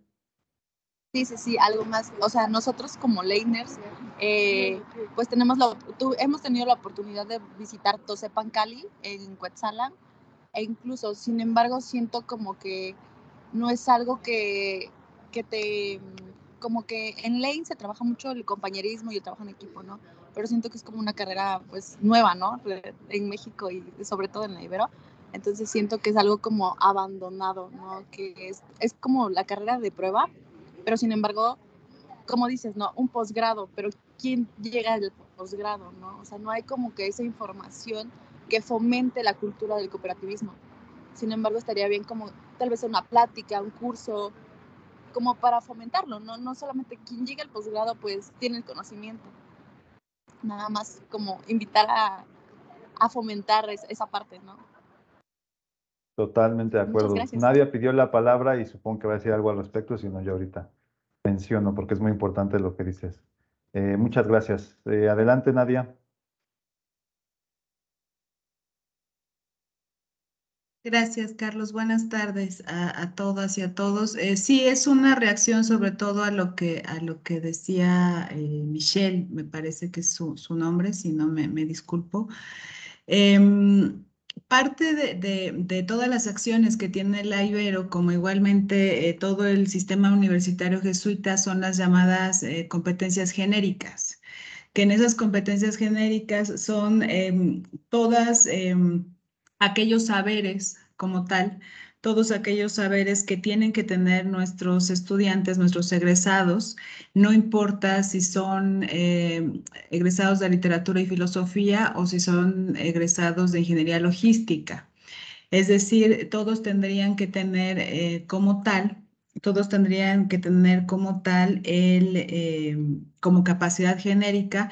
Sí, sí, sí, algo más. O sea, nosotros como Leiners, eh, pues tenemos la, hemos tenido la oportunidad de visitar Tosepan Cali en Cuetzalan, e incluso, sin embargo, siento como que no es algo que, que te como que en Lane se trabaja mucho el compañerismo y el trabajo en equipo, ¿no? Pero siento que es como una carrera pues nueva, ¿no? En México y sobre todo en la Ibero. Entonces siento que es algo como abandonado, ¿no? Que es, es como la carrera de prueba, pero sin embargo, como dices, ¿no? Un posgrado, pero ¿quién llega al posgrado, ¿no? O sea, no hay como que esa información que fomente la cultura del cooperativismo. Sin embargo, estaría bien como tal vez una plática, un curso, como para fomentarlo, no, no solamente quien llega al posgrado pues tiene el conocimiento, nada más como invitar a, fomentar esa parte, ¿no? Totalmente de pues, acuerdo. Nadie pidió la palabra y supongo que va a decir algo al respecto, sino yo ahorita menciono porque es muy importante lo que dices. Eh, muchas gracias. Eh, adelante, Nadia. Gracias, Carlos. Buenas tardes a, todas y a todos. Eh, sí, es una reacción sobre todo a lo que, a lo que decía eh, Michelle, me parece que es su, nombre, si no me, disculpo. Em, parte de, todas las acciones que tiene el Ibero, como igualmente eh, todo el sistema universitario jesuita, son las llamadas competencias genéricas, que en esas competencias genéricas son em, todas em, aquellos saberes como tal, todos aquellos saberes que tienen que tener nuestros estudiantes, nuestros egresados, no importa si son eh, egresados de literatura y filosofía o si son egresados de ingeniería logística. Es decir, todos tendrían que tener eh, como tal, todos tendrían que tener como tal el, eh, como capacidad genérica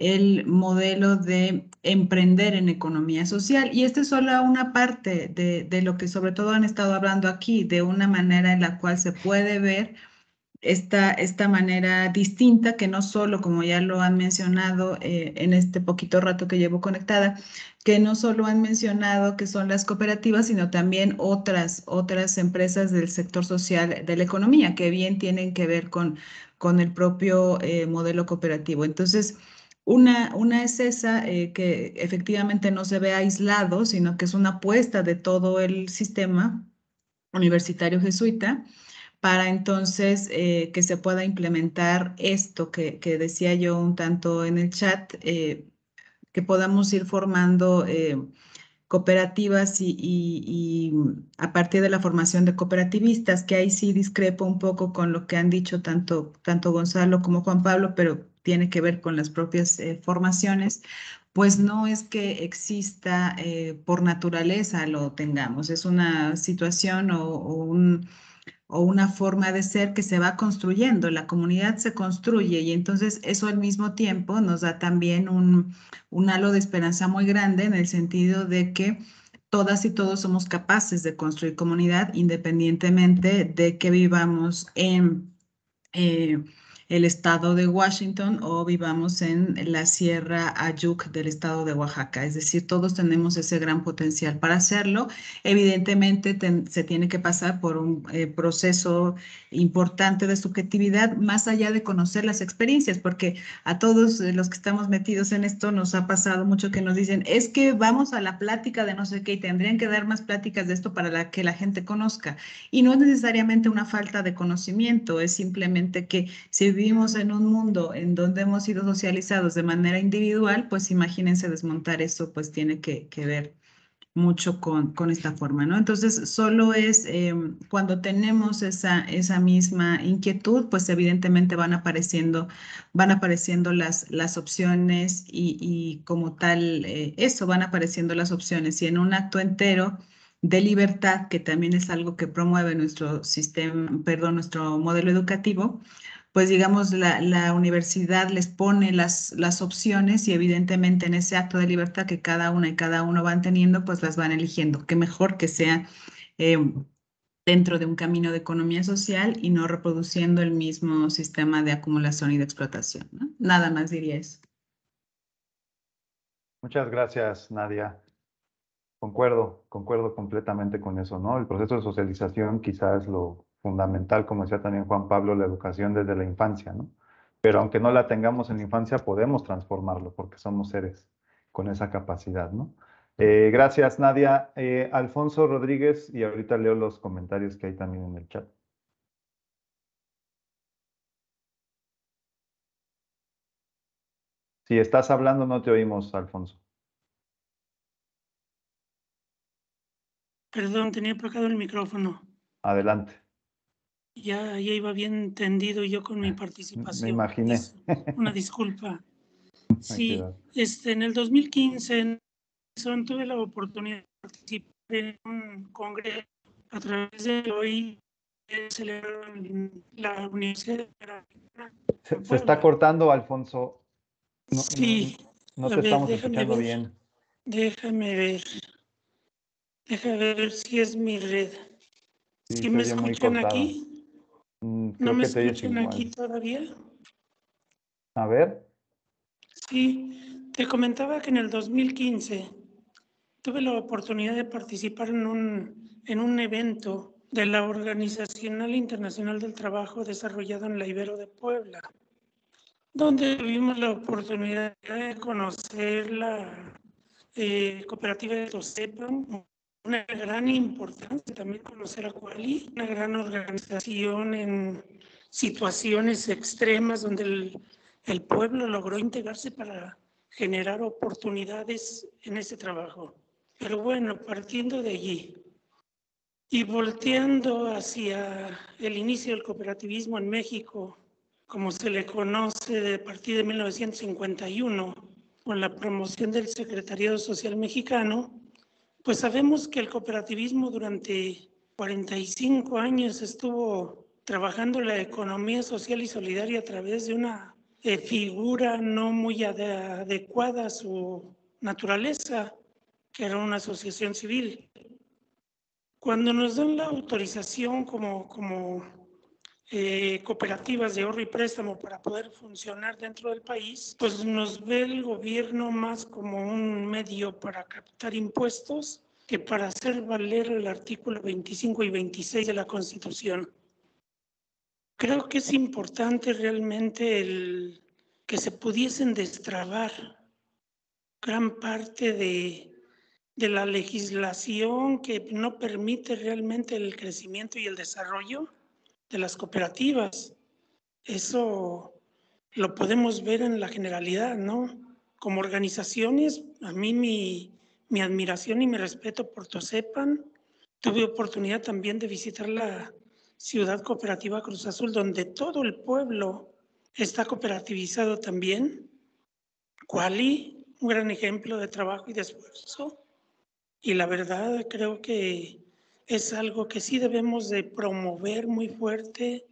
el modelo de emprender en economía social. Y esta es solo una parte de, de, lo que sobre todo han estado hablando aquí, de una manera en la cual se puede ver esta, esta manera distinta que no solo, como ya lo han mencionado eh, en este poquito rato que llevo conectada, que no solo han mencionado que son las cooperativas, sino también otras, otras empresas del sector social de la economía que bien tienen que ver con, con el propio eh, modelo cooperativo. Entonces, una, es esa eh, que efectivamente no se ve aislado, sino que es una apuesta de todo el sistema universitario jesuita para entonces eh, que se pueda implementar esto que, decía yo un tanto en el chat, eh, que podamos ir formando cooperativas y, y, a partir de la formación de cooperativistas, que ahí sí discrepo un poco con lo que han dicho tanto, tanto Gonzalo como Juan Pablo, pero tiene que ver con las propias eh, formaciones, pues no es que exista eh, por naturaleza lo tengamos, es una situación o, o, una forma de ser que se va construyendo, la comunidad se construye y entonces eso al mismo tiempo nos da también un, un halo de esperanza muy grande en el sentido de que todas y todos somos capaces de construir comunidad independientemente de que vivamos en... Eh, el estado de Washington o vivamos en la Sierra Ayuc del estado de Oaxaca. Es decir, todos tenemos ese gran potencial para hacerlo. Evidentemente se tiene que pasar por un eh, proceso importante de subjetividad, más allá de conocer las experiencias, porque a todos los que estamos metidos en esto nos ha pasado mucho que nos dicen, es que vamos a la plática de no sé qué y tendrían que dar más pláticas de esto para la que la gente conozca. Y no es necesariamente una falta de conocimiento, es simplemente que si vivimos en un mundo en donde hemos sido socializados de manera individual, pues imagínense desmontar eso, pues tiene que, ver mucho con, con, esta forma, ¿no? Entonces, solo es em, cuando tenemos esa, esa misma inquietud, pues evidentemente van apareciendo, van apareciendo las, las opciones y, y como tal, eh, eso, van apareciendo las opciones. Y en un acto entero de libertad, que también es algo que promueve nuestro sistema, perdón, nuestro modelo educativo, pues digamos, la, universidad les pone las, las, opciones y evidentemente en ese acto de libertad que cada una y cada uno van teniendo, pues las van eligiendo. Qué mejor que sea eh, dentro de un camino de economía social y no reproduciendo el mismo sistema de acumulación y de explotación. Nada más diría eso. Muchas gracias, Nadia. Concuerdo, concuerdo completamente con eso, ¿no? El proceso de socialización quizás lo, fundamental, como decía también Juan Pablo, la educación desde la infancia, ¿no? Pero aunque no la tengamos en la infancia, podemos transformarlo porque somos seres con esa capacidad, ¿no? Eh, gracias, Nadia. Eh, Alfonso Rodríguez, y ahorita leo los comentarios que hay también en el chat. Si estás hablando, no te oímos, Alfonso. Perdón, tenía apagado el micrófono. Adelante. Ya, ya iba bien entendido yo con mi ah, participación. Me imaginé. una disculpa. Sí, este, en el 2015 tuve la oportunidad de participar en un congreso a través de hoy en la Universidad se, se, está cortando, Alfonso. sí. No, escuchando bien. Déjame ver. Déjame ver si es mi red. si me escuchan aquí. Mm, ¿No me escuchan aquí todavía? A ver. Sí, te comentaba que en el 2015 tuve la oportunidad de participar en un, en un evento de la Organización Internacional del Trabajo desarrollado en la Ibero de Puebla, donde tuvimos la oportunidad de conocer la eh, cooperativa de Tosepa, una gran importancia también conocer a Cuali, una gran organización en situaciones extremas donde el, el pueblo logró integrarse para generar oportunidades en ese trabajo. Pero bueno, partiendo de allí y volteando hacia el inicio del cooperativismo en México, como se le conoce a partir de 1951, con la promoción del Secretariado Social Mexicano, pues sabemos que el cooperativismo durante 45 años estuvo trabajando la economía social y solidaria a través de una eh, figura no muy adecuada a su naturaleza, que era una asociación civil. Cuando nos dan la autorización como, como eh, cooperativas de ahorro y préstamo para poder funcionar dentro del país, pues nos ve el gobierno más como un medio para captar impuestos que para hacer valer el artículo 25 y 26 de la Constitución. Creo que es importante realmente que se pudiesen destrabar gran parte de, de la legislación que no permite realmente el crecimiento y el desarrollo de las cooperativas. Eso lo podemos ver en la generalidad, ¿no? Como organizaciones, a mí mi, admiración y mi respeto por Tosepan. Tuve oportunidad también de visitar la ciudad cooperativa Cruz Azul, donde todo el pueblo está cooperativizado también. Cuali, un gran ejemplo de trabajo y de esfuerzo. Y la verdad creo que es algo que sí debemos de promover muy fuerte.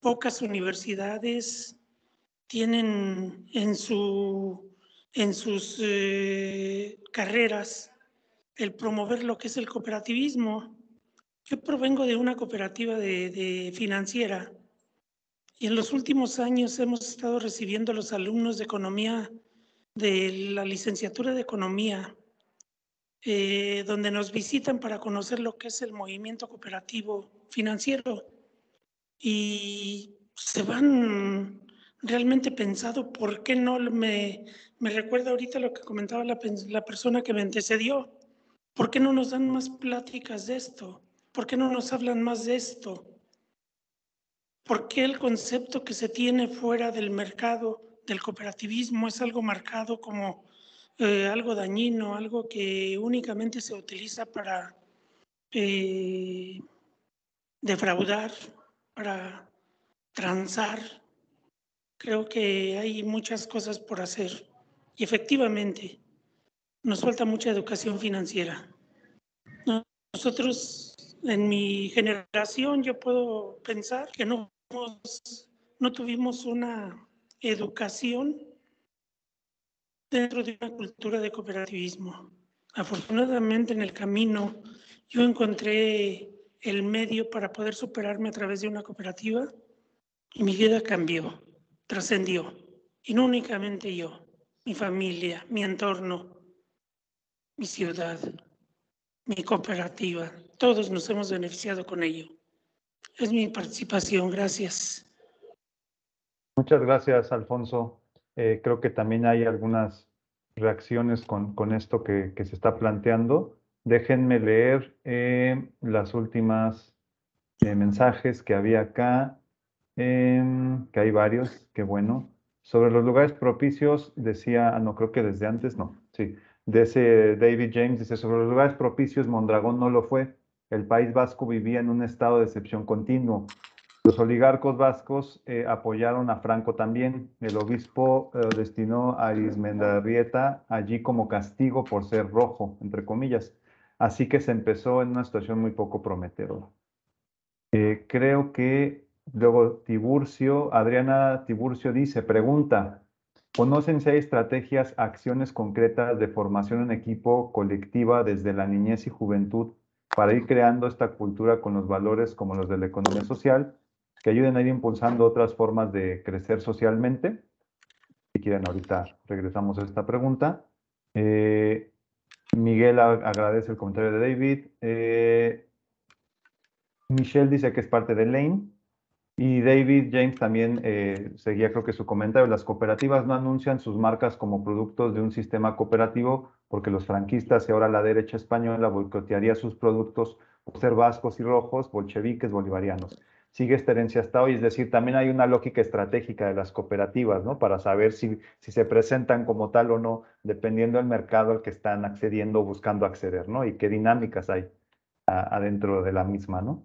Pocas universidades tienen en, su, en sus eh, carreras el promover lo que es el cooperativismo. Yo provengo de una cooperativa de, financiera y en los últimos años hemos estado recibiendo los alumnos de economía de la licenciatura de economía eh, donde nos visitan para conocer lo que es el movimiento cooperativo financiero y se van realmente pensado por qué no me, me recuerda ahorita lo que comentaba la, la persona que me antecedió. ¿Por qué no nos dan más pláticas de esto? ¿Por qué no nos hablan más de esto? ¿Por qué el concepto que se tiene fuera del mercado del cooperativismo es algo marcado como eh, algo dañino, algo que únicamente se utiliza para eh, defraudar, para transar. Creo que hay muchas cosas por hacer y efectivamente nos falta mucha educación financiera. Nosotros, en mi generación, yo puedo pensar que no, no tuvimos una educación dentro de una cultura de cooperativismo. Afortunadamente en el camino yo encontré el medio para poder superarme a través de una cooperativa y mi vida cambió, trascendió. Y no únicamente yo, mi familia, mi entorno, mi ciudad, mi cooperativa, todos nos hemos beneficiado con ello. Es mi participación, gracias. Muchas gracias, Alfonso. Eh, creo que también hay algunas reacciones con, esto que, se está planteando. Déjenme leer eh, las últimas eh, mensajes que había acá, em, que hay varios, qué bueno. Sobre los lugares propicios, decía, ah, no creo que desde antes, no, sí, de ese David James, dice, sobre los lugares propicios, Mondragón no lo fue. El País Vasco vivía en un estado de excepción continuo. Los oligarcos vascos eh, apoyaron a Franco también. El obispo eh, destinó a Ismendarrieta allí como castigo por ser rojo, entre comillas. Así que se empezó en una situación muy poco prometedora. Eh, creo que luego Tiburcio, Adriana Tiburcio dice, pregunta, ¿conocen si hay estrategias, acciones concretas de formación en equipo colectiva desde la niñez y juventud para ir creando esta cultura con los valores como los de la economía social que ayuden a ir impulsando otras formas de crecer socialmente. Si quieren, ahorita regresamos a esta pregunta. Eh, Miguel agradece el comentario de David. Eh, Michelle dice que es parte de Lane. Y David James también eh, seguía, creo que su comentario. Las cooperativas no anuncian sus marcas como productos de un sistema cooperativo porque los franquistas y ahora la derecha española boicotearía sus productos por ser vascos y rojos, bolcheviques, bolivarianos sigue esta herencia hasta hoy. Es decir, también hay una lógica estratégica de las cooperativas, ¿no? Para saber si, se presentan como tal o no, dependiendo del mercado al que están accediendo o buscando acceder, ¿no? Y qué dinámicas hay adentro de la misma, ¿no?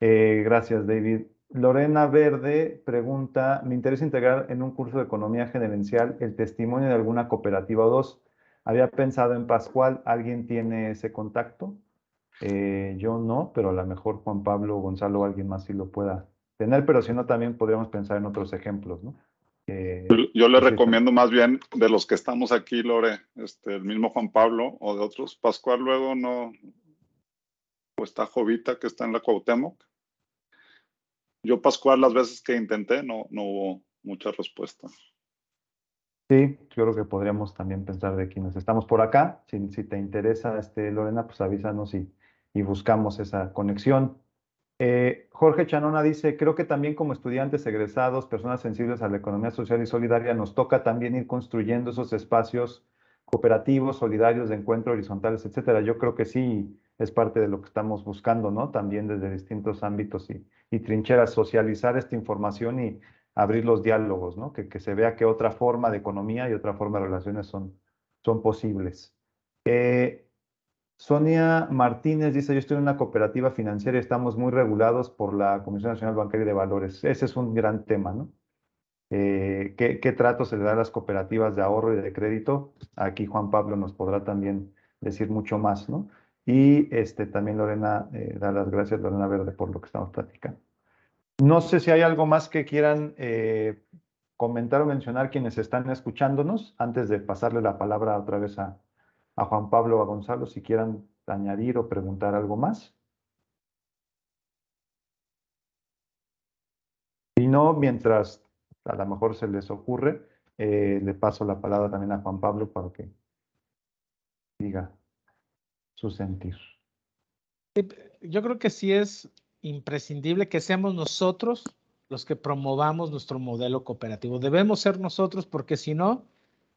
Eh, gracias, David. Lorena Verde pregunta, me interesa integrar en un curso de economía gerencial el testimonio de alguna cooperativa o dos. Había pensado en Pascual, ¿alguien tiene ese contacto? Eh, yo no, pero a lo mejor Juan Pablo, Gonzalo o alguien más sí lo pueda tener, pero si no, también podríamos pensar en otros ejemplos, ¿no? Eh, yo le pues recomiendo más bien de los que estamos aquí, Lore, este, el mismo Juan Pablo o de otros. Pascual luego no, o está Jovita que está en la Cuauhtémoc. Yo Pascual las veces que intenté no, no hubo mucha respuesta. Sí, yo creo que podríamos también pensar de quienes estamos por acá. Si, te interesa, este, Lorena, pues avísanos y y buscamos esa conexión. Eh, Jorge Chanona dice, creo que también como estudiantes egresados, personas sensibles a la economía social y solidaria, nos toca también ir construyendo esos espacios cooperativos, solidarios, de encuentro horizontales, etcétera. Yo creo que sí es parte de lo que estamos buscando, ¿no? También desde distintos ámbitos y, trincheras, socializar esta información y abrir los diálogos, ¿no? Que, se vea que otra forma de economía y otra forma de relaciones son, son posibles. Eh, Sonia Martínez dice, yo estoy en una cooperativa financiera y estamos muy regulados por la Comisión Nacional Bancaria de Valores. Ese es un gran tema, ¿no? Eh, ¿qué, trato se le da a las cooperativas de ahorro y de crédito? Aquí Juan Pablo nos podrá también decir mucho más, ¿no? Y este, también Lorena, eh, da las gracias Lorena Verde por lo que estamos platicando. No sé si hay algo más que quieran eh, comentar o mencionar quienes están escuchándonos antes de pasarle la palabra otra vez a, a Juan Pablo o a Gonzalo si quieran añadir o preguntar algo más. Si no, mientras a lo mejor se les ocurre, eh, le paso la palabra también a Juan Pablo para que diga su sentir. Yo creo que sí es imprescindible que seamos nosotros los que promovamos nuestro modelo cooperativo. Debemos ser nosotros porque si no,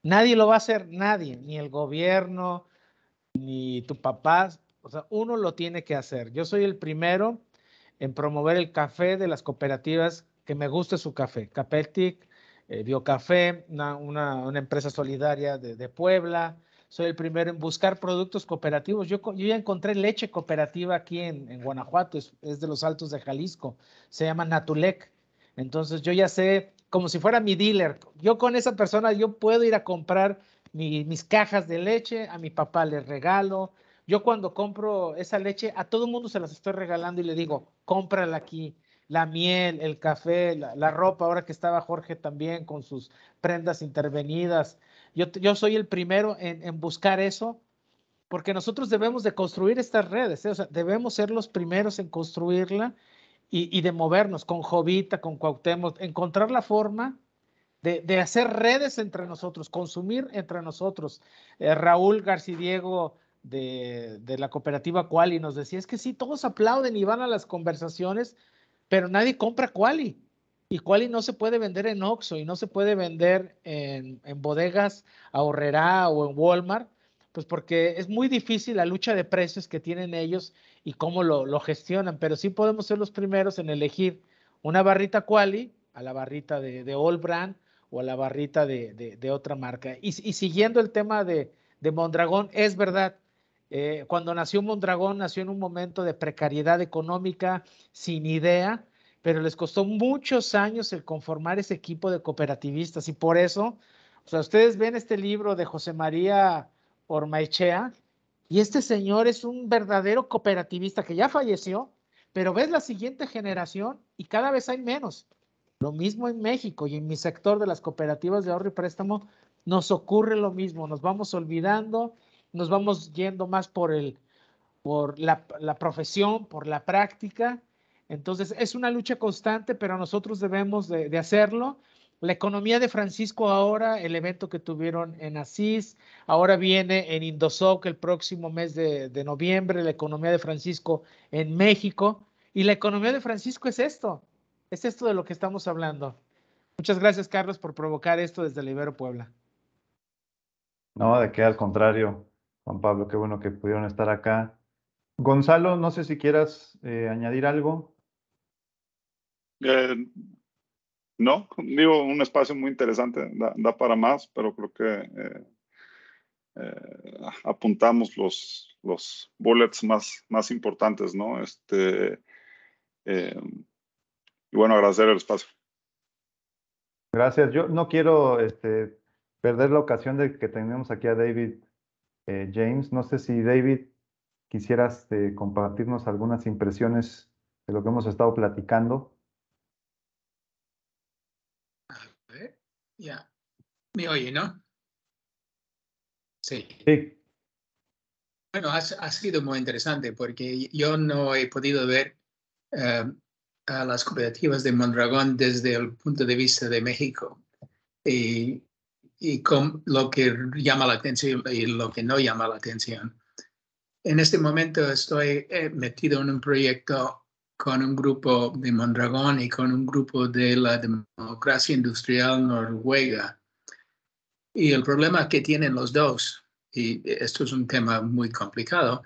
Nadie lo va a hacer, nadie, ni el gobierno, ni tu papá. O sea, uno lo tiene que hacer. Yo soy el primero en promover el café de las cooperativas que me guste su café. Capeltic, eh, Biocafé, una, empresa solidaria de, Puebla. Soy el primero en buscar productos cooperativos. Yo, ya encontré leche cooperativa aquí en, Guanajuato, es, es, de los Altos de Jalisco. Se llama Natulec. Entonces yo ya sé como si fuera mi dealer. Yo con esa persona, yo puedo ir a comprar mis cajas de leche, a mi papá le regalo. Yo cuando compro esa leche, a todo mundo se las estoy regalando y le digo, cómprala aquí. La miel, el café, la, ropa, ahora que estaba Jorge también con sus prendas intervenidas. Yo, yo soy el primero en, buscar eso porque nosotros debemos de construir estas redes, ¿eh? debemos ser los primeros en construirla y, de movernos con Jovita, con Cuauhtémoc, encontrar la forma de, hacer redes entre nosotros, consumir entre nosotros. Eh, Raúl García Diego de, la cooperativa Quali nos decía, es que sí, todos aplauden y van a las conversaciones, pero nadie compra Quali. Y Quali no se puede vender en Oxxo y no se puede vender en, en bodegas ahorrerá o en Walmart, pues porque es muy difícil la lucha de precios que tienen ellos y cómo lo, gestionan, pero sí podemos ser los primeros en elegir una barrita quali a la barrita de, de All Brand o a la barrita de, de, otra marca. Y, siguiendo el tema de, Mondragón, es verdad, eh, cuando nació Mondragón nació en un momento de precariedad económica, sin idea, pero les costó muchos años el conformar ese equipo de cooperativistas y por eso, o sea, ustedes ven este libro de José María Ormaechea, y este señor es un verdadero cooperativista que ya falleció, pero ves la siguiente generación y cada vez hay menos. Lo mismo en México y en mi sector de las cooperativas de ahorro y préstamo nos ocurre lo mismo, nos vamos olvidando, nos vamos yendo más por el por la, profesión, por la práctica. Entonces es una lucha constante, pero nosotros debemos de hacerlo la economía de Francisco ahora, el evento que tuvieron en Asís, ahora viene en Indosoc el próximo mes de, noviembre, la economía de Francisco en México. Y la economía de Francisco es esto, es esto de lo que estamos hablando. Muchas gracias, Carlos, por provocar esto desde Libero Puebla. No, de qué, al contrario, Juan Pablo, qué bueno que pudieron estar acá. Gonzalo, no sé si quieras eh, añadir algo. Eh, no, digo, un espacio muy interesante, da, para más, pero creo que eh, eh, apuntamos los, los bullets más, más importantes, ¿no? Este, eh, y bueno, agradecer el espacio. Gracias. Yo no quiero este, perder la ocasión de que tenemos aquí a David James. No sé si David quisieras este, compartirnos algunas impresiones de lo que hemos estado platicando. Ya. Me oye, ¿no? Sí. Bueno, ha, sido muy interesante porque yo no he podido ver eh, a las cooperativas de Mondragón desde el punto de vista de México y, y con lo que llama la atención y lo que no llama la atención. En este momento estoy metido en un proyecto con un grupo de Mondragón y con un grupo de la democracia industrial noruega. Y el problema que tienen los dos, y esto es un tema muy complicado,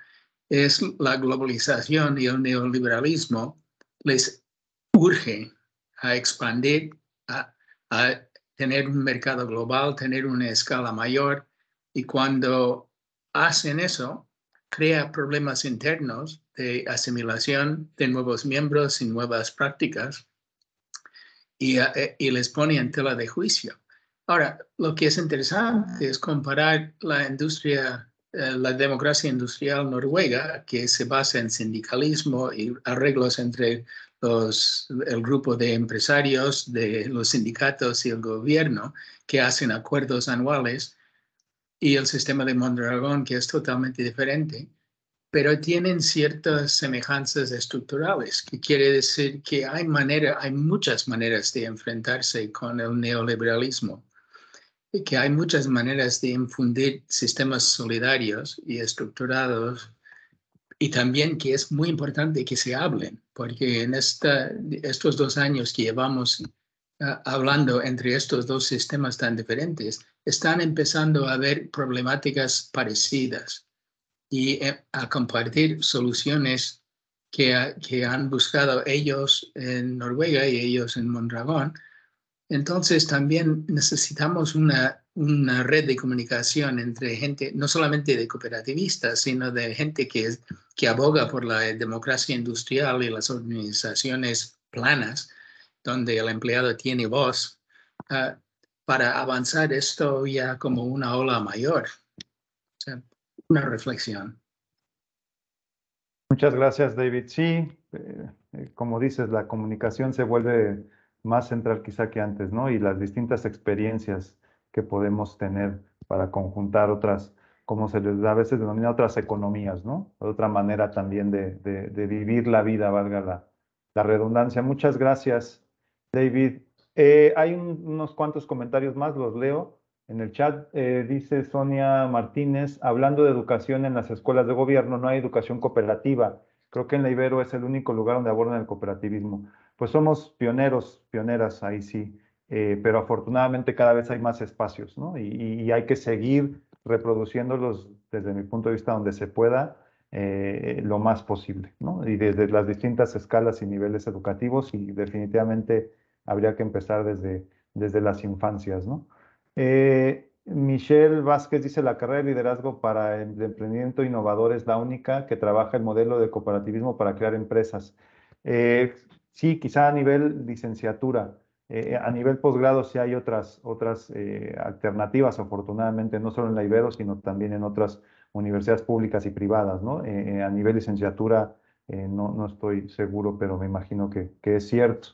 es la globalización y el neoliberalismo les urge a expandir, a, a tener un mercado global, tener una escala mayor. Y cuando hacen eso, crea problemas internos de asimilación de nuevos miembros y nuevas prácticas eh, y, les pone en tela de juicio. Ahora, lo que es interesante es comparar la industria, eh, la democracia industrial noruega, que se basa en sindicalismo y arreglos entre los, el grupo de empresarios, de los sindicatos y el gobierno, que hacen acuerdos anuales, y el sistema de Mondragón, que es totalmente diferente pero tienen ciertas semejanzas estructurales, que quiere decir que hay, manera, hay muchas maneras de enfrentarse con el neoliberalismo, y que hay muchas maneras de infundir sistemas solidarios y estructurados, y también que es muy importante que se hablen, porque en estos dos años que llevamos ah, hablando entre estos dos sistemas tan diferentes, están empezando a haber problemáticas parecidas y eh, a compartir soluciones que, han buscado ellos en Noruega y ellos en Mondragón. Entonces también necesitamos una, una red de comunicación entre gente, no solamente de cooperativistas, sino de gente que, que aboga por la democracia industrial y las organizaciones planas, donde el empleado tiene voz, ah, para avanzar esto ya como una ola mayor una reflexión. Muchas gracias, David. Sí, eh, eh, como dices, la comunicación se vuelve más central quizá que antes, ¿no? Y las distintas experiencias que podemos tener para conjuntar otras, como se les da a veces denomina otras economías, ¿no? Otra manera también de, vivir la vida, valga la, redundancia. Muchas gracias, David. Eh, hay unos cuantos comentarios más, los leo. En el chat eh, dice Sonia Martínez, hablando de educación en las escuelas de gobierno, no hay educación cooperativa. Creo que en la Ibero es el único lugar donde abordan el cooperativismo. Pues somos pioneros, pioneras, ahí sí, eh, pero afortunadamente cada vez hay más espacios, ¿no? Y, hay que seguir reproduciéndolos desde mi punto de vista donde se pueda eh, lo más posible, ¿no? Y desde las distintas escalas y niveles educativos y definitivamente habría que empezar desde, desde las infancias, ¿no? Eh, Michelle Vázquez dice, la carrera de liderazgo para el em-, emprendimiento innovador es la única que trabaja el modelo de cooperativismo para crear empresas. Eh, sí, quizá a nivel licenciatura. Eh, eh, a nivel posgrado sí hay otras, otras alternativas, afortunadamente, no solo en la Ibero, sino también en otras universidades públicas y privadas. ¿no? a nivel licenciatura no, no, estoy seguro, pero me imagino que es cierto.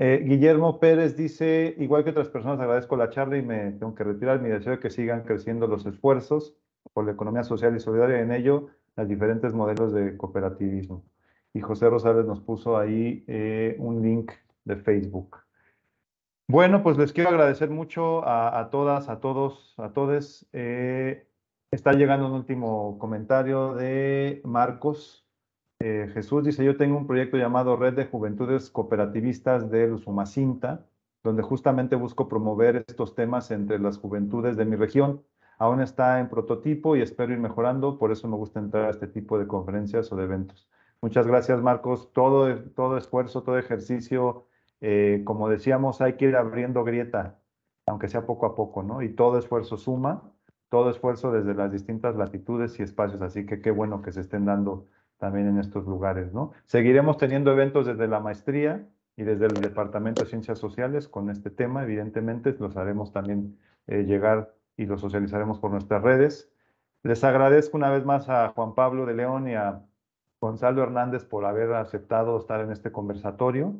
Eh, Guillermo Pérez dice, igual que otras personas, agradezco la charla y me tengo que retirar. Mi deseo es que sigan creciendo los esfuerzos por la economía social y solidaria en ello, los diferentes modelos de cooperativismo. Y José Rosales nos puso ahí eh, un link de Facebook. Bueno, pues les quiero agradecer mucho a, todas, a todos, a todes. Eh, está llegando un último comentario de Marcos. Eh, Jesús dice, yo tengo un proyecto llamado Red de Juventudes Cooperativistas de Usumacinta, donde justamente busco promover estos temas entre las juventudes de mi región. Aún está en prototipo y espero ir mejorando, por eso me gusta entrar a este tipo de conferencias o de eventos. Muchas gracias, Marcos. Todo, todo esfuerzo, todo ejercicio, eh, como decíamos, hay que ir abriendo grieta, aunque sea poco a poco, ¿no? Y todo esfuerzo suma, todo esfuerzo desde las distintas latitudes y espacios. Así que qué bueno que se estén dando también en estos lugares, ¿no? Seguiremos teniendo eventos desde la maestría y desde el Departamento de Ciencias Sociales con este tema, evidentemente los haremos también eh, llegar y los socializaremos por nuestras redes. Les agradezco una vez más a Juan Pablo de León y a Gonzalo Hernández por haber aceptado estar en este conversatorio.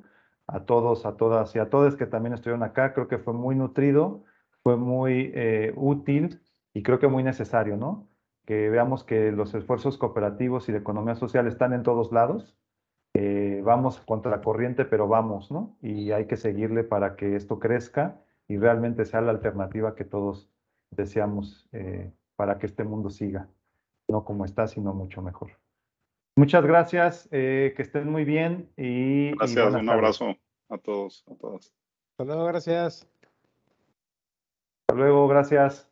A todos, a todas y a todos que también estuvieron acá, creo que fue muy nutrido, fue muy eh, útil y creo que muy necesario, ¿no? que veamos que los esfuerzos cooperativos y de economía social están en todos lados. Eh, vamos contra la corriente, pero vamos, ¿no? Y hay que seguirle para que esto crezca y realmente sea la alternativa que todos deseamos eh, para que este mundo siga, no como está, sino mucho mejor. Muchas gracias, eh, que estén muy bien y... Gracias, un abrazo a todos, a todas. Hasta luego, gracias. Hasta luego, gracias.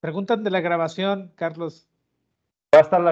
Preguntan de la grabación, Carlos. Va la